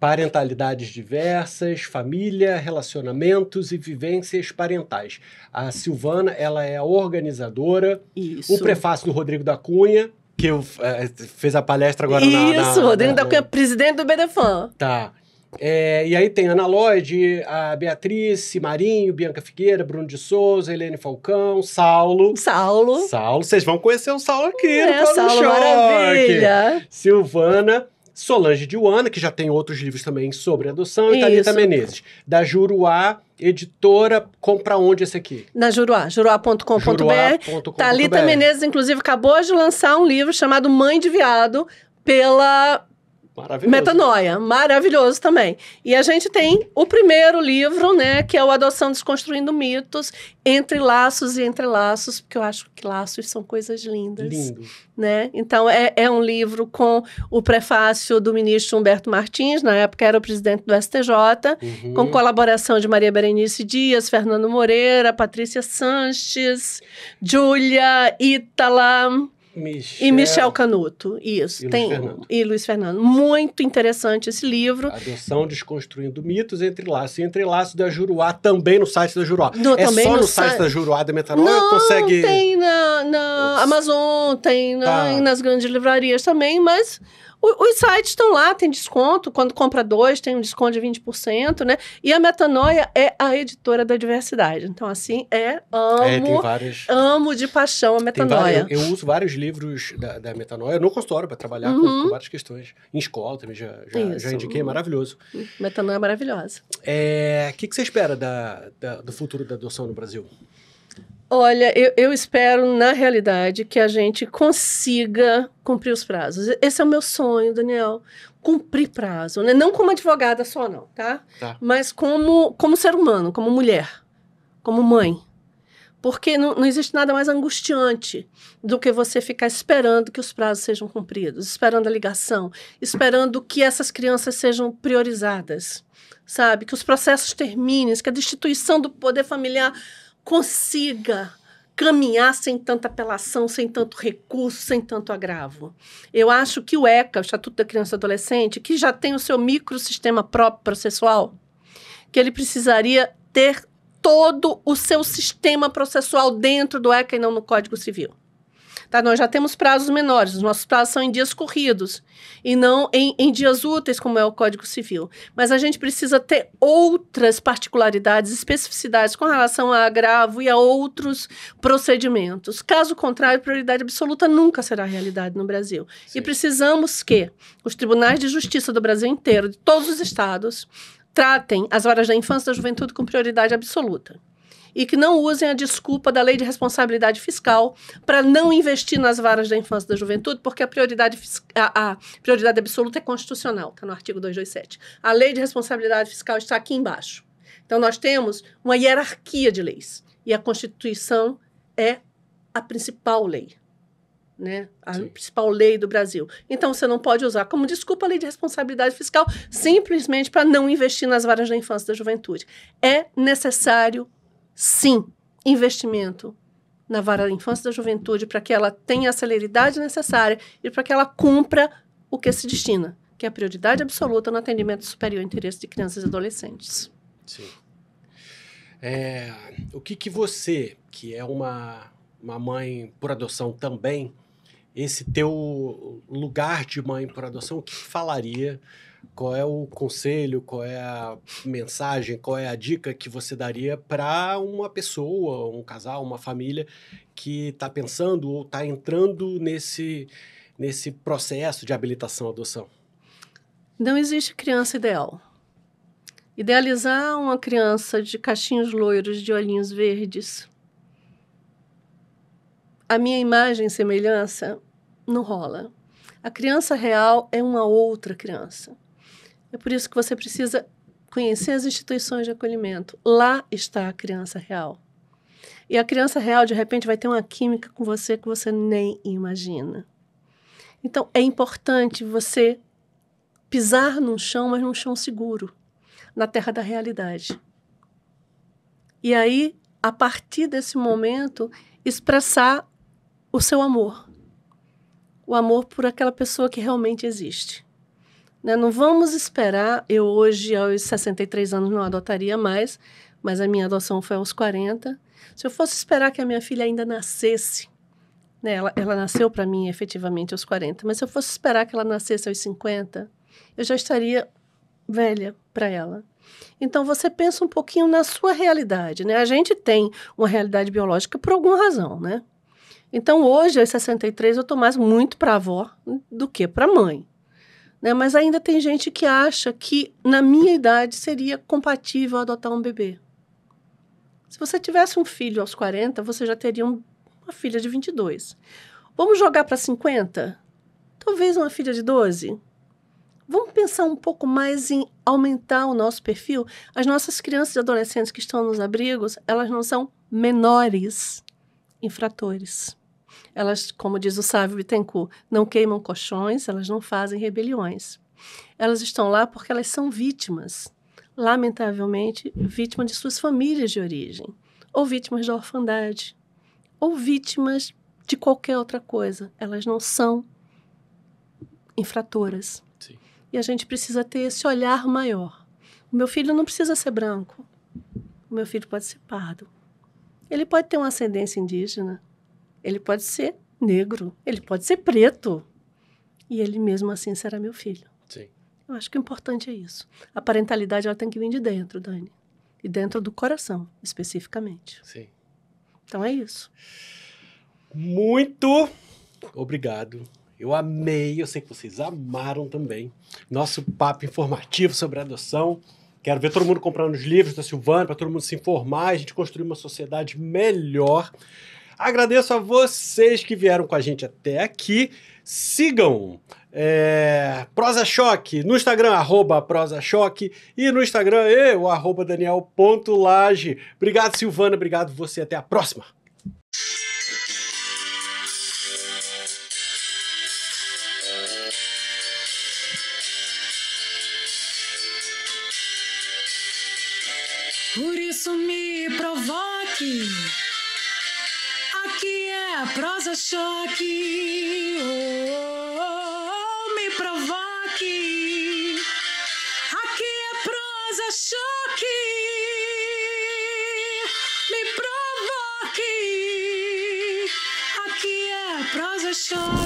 Parentalidades diversas, família, relacionamentos e vivências parentais. A Silvana, ela é a organizadora. Isso. O prefácio do Rodrigo da Cunha, que eu, é, eh, fez a palestra agora Isso, na... Isso, Rodrigo na, da Cunha, na... presidente do BDFAM. Tá. É, e aí tem Ana Lloyd, a Beatriz, Marinho, Bianca Figueira, Bruno de Souza, Helene Falcão, Saulo. Saulo. Saulo. Vocês vão conhecer o Saulo aqui é, no Saulo Choque. Maravilha. Silvana. Solange Diuana, que já tem outros livros também sobre adoção, e Thalita tá Menezes. Da Juruá, editora, compra onde esse aqui? Na Juruá, juruá.com.br. Juruá Thalita tá Menezes, inclusive, acabou de lançar um livro chamado Mãe de Viado, pela Maravilhoso. Metanoia, maravilhoso também. E a gente tem o primeiro livro, né, que é o Adoção Desconstruindo Mitos, Entre Laços e Entre Laços, porque eu acho que laços são coisas lindas. Lindo. Né? Então, é, é um livro com o prefácio do ministro Humberto Martins, na época era o presidente do STJ, uhum. com colaboração de Maria Berenice Dias, Fernando Moreira, Patrícia Sanches, Júlia, Ítala, Michel... E Michel Canuto, isso. E tem... Luiz Fernando. E Luiz Fernando. Muito interessante esse livro. Adoção Desconstruindo Mitos entre Laços. E entre Laços da Juruá, também no site da Juruá. No, é só no, no site da Juruá da Metanoia? Não, consegue... tem na, na Amazon, tem na, tá. nas grandes livrarias também, mas os sites estão lá, tem desconto. Quando compra dois, tem um desconto de 20%, né? E a Metanoia é a editora da diversidade. Então, assim, é amo. É, tem vários... Amo de paixão a Metanoia. Vários, eu uso vários livros da, da Metanoia no consultório para trabalhar uhum. com, com, várias questões. Em escola também já, já, já indiquei, é maravilhoso. Uhum. Metanoia é maravilhosa. É, o é, que, que você espera da, da, do futuro da adoção no Brasil? Olha, eu, eu, espero, na realidade, que a gente consiga cumprir os prazos. Esse é o meu sonho, Daniel. Cumprir prazo, né? Não como advogada só, não, tá? tá. Mas como, como ser humano, como mulher, como mãe. Porque não, não existe nada mais angustiante do que você ficar esperando que os prazos sejam cumpridos, esperando a ligação, esperando que essas crianças sejam priorizadas, sabe? Que os processos terminem, que a destituição do poder familiar consiga caminhar sem tanta apelação, sem tanto recurso, sem tanto agravo. Eu acho que o ECA, o Estatuto da Criança e Adolescente, que já tem o seu microsistema próprio processual, que ele precisaria ter todo o seu sistema processual dentro do ECA e não no Código Civil. Tá? Nós já temos prazos menores, os nossos prazos são em dias corridos e não em, em dias úteis, como é o Código Civil. Mas a gente precisa ter outras particularidades, especificidades com relação a agravo e a outros procedimentos. Caso contrário, prioridade absoluta nunca será realidade no Brasil. Sim. E precisamos que os tribunais de justiça do Brasil inteiro, de todos os estados, tratem as horas da infância e da juventude com prioridade absoluta e que não usem a desculpa da lei de responsabilidade fiscal para não investir nas varas da infância e da juventude, porque a prioridade, a, a prioridade absoluta é constitucional, está no artigo 227. A lei de responsabilidade fiscal está aqui embaixo. Então, nós temos uma hierarquia de leis e a Constituição é a principal lei. Né? A Sim. principal lei do Brasil. Então você não pode usar como desculpa a lei de responsabilidade fiscal simplesmente para não investir nas varas da infância e da juventude. É necessário sim, investimento na vara da infância e da juventude para que ela tenha a celeridade necessária e para que ela cumpra o que se destina, que é a prioridade absoluta no atendimento superior ao interesse de crianças e adolescentes. Sim. É, o que, que você, que é uma, uma mãe por adoção também, esse teu lugar de mãe por adoção, o que falaria qual é o conselho, qual é a mensagem, qual é a dica que você daria para uma pessoa, um casal, uma família que está pensando ou está entrando nesse, nesse processo de habilitação à adoção? Não existe criança ideal. Idealizar uma criança de cachinhos loiros, de olhinhos verdes, a minha imagem e semelhança não rola. A criança real é uma outra criança é por isso que você precisa conhecer as instituições de acolhimento. Lá está a criança real. E a criança real, de repente, vai ter uma química com você que você nem imagina. Então, é importante você pisar num chão, mas num chão seguro, na terra da realidade. E aí, a partir desse momento, expressar o seu amor. O amor por aquela pessoa que realmente existe. Né? Não vamos esperar. Eu hoje, aos 63 anos, não adotaria mais, mas a minha adoção foi aos 40. Se eu fosse esperar que a minha filha ainda nascesse, né? ela, ela nasceu para mim efetivamente aos 40, mas se eu fosse esperar que ela nascesse aos 50, eu já estaria velha para ela. Então você pensa um pouquinho na sua realidade, né? A gente tem uma realidade biológica por alguma razão, né? Então hoje, aos 63, eu estou mais muito para avó do que para mãe. Né? Mas ainda tem gente que acha que, na minha idade, seria compatível adotar um bebê. Se você tivesse um filho aos 40, você já teria um, uma filha de 22. Vamos jogar para 50? Talvez uma filha de 12? Vamos pensar um pouco mais em aumentar o nosso perfil? As nossas crianças e adolescentes que estão nos abrigos, elas não são menores infratores. Elas, como diz o sábio Bittencourt, não queimam colchões, elas não fazem rebeliões. Elas estão lá porque elas são vítimas, lamentavelmente, vítimas de suas famílias de origem, ou vítimas da orfandade, ou vítimas de qualquer outra coisa. Elas não são infratoras. Sim. E a gente precisa ter esse olhar maior. O meu filho não precisa ser branco. O meu filho pode ser pardo. Ele pode ter uma ascendência indígena. Ele pode ser negro, ele pode ser preto. E ele mesmo assim será meu filho. Sim. Eu acho que o importante é isso. A parentalidade ela tem que vir de dentro, Dani. E dentro do coração, especificamente. Sim. Então é isso. Muito obrigado. Eu amei, eu sei que vocês amaram também. Nosso papo informativo sobre adoção. Quero ver todo mundo comprando os livros da Silvana, para todo mundo se informar, a gente construir uma sociedade melhor. Agradeço a vocês que vieram com a gente até aqui. Sigam é, Prosa Choque no Instagram, arroba Prosa Choque, e no Instagram eu, arroba Daniel.lage. Obrigado, Silvana. Obrigado você. Até a próxima. Por isso me provoque. A prosa choque, oh, oh, oh, me provoque. Aqui é prosa choque, me provoque. Aqui é prosa choque.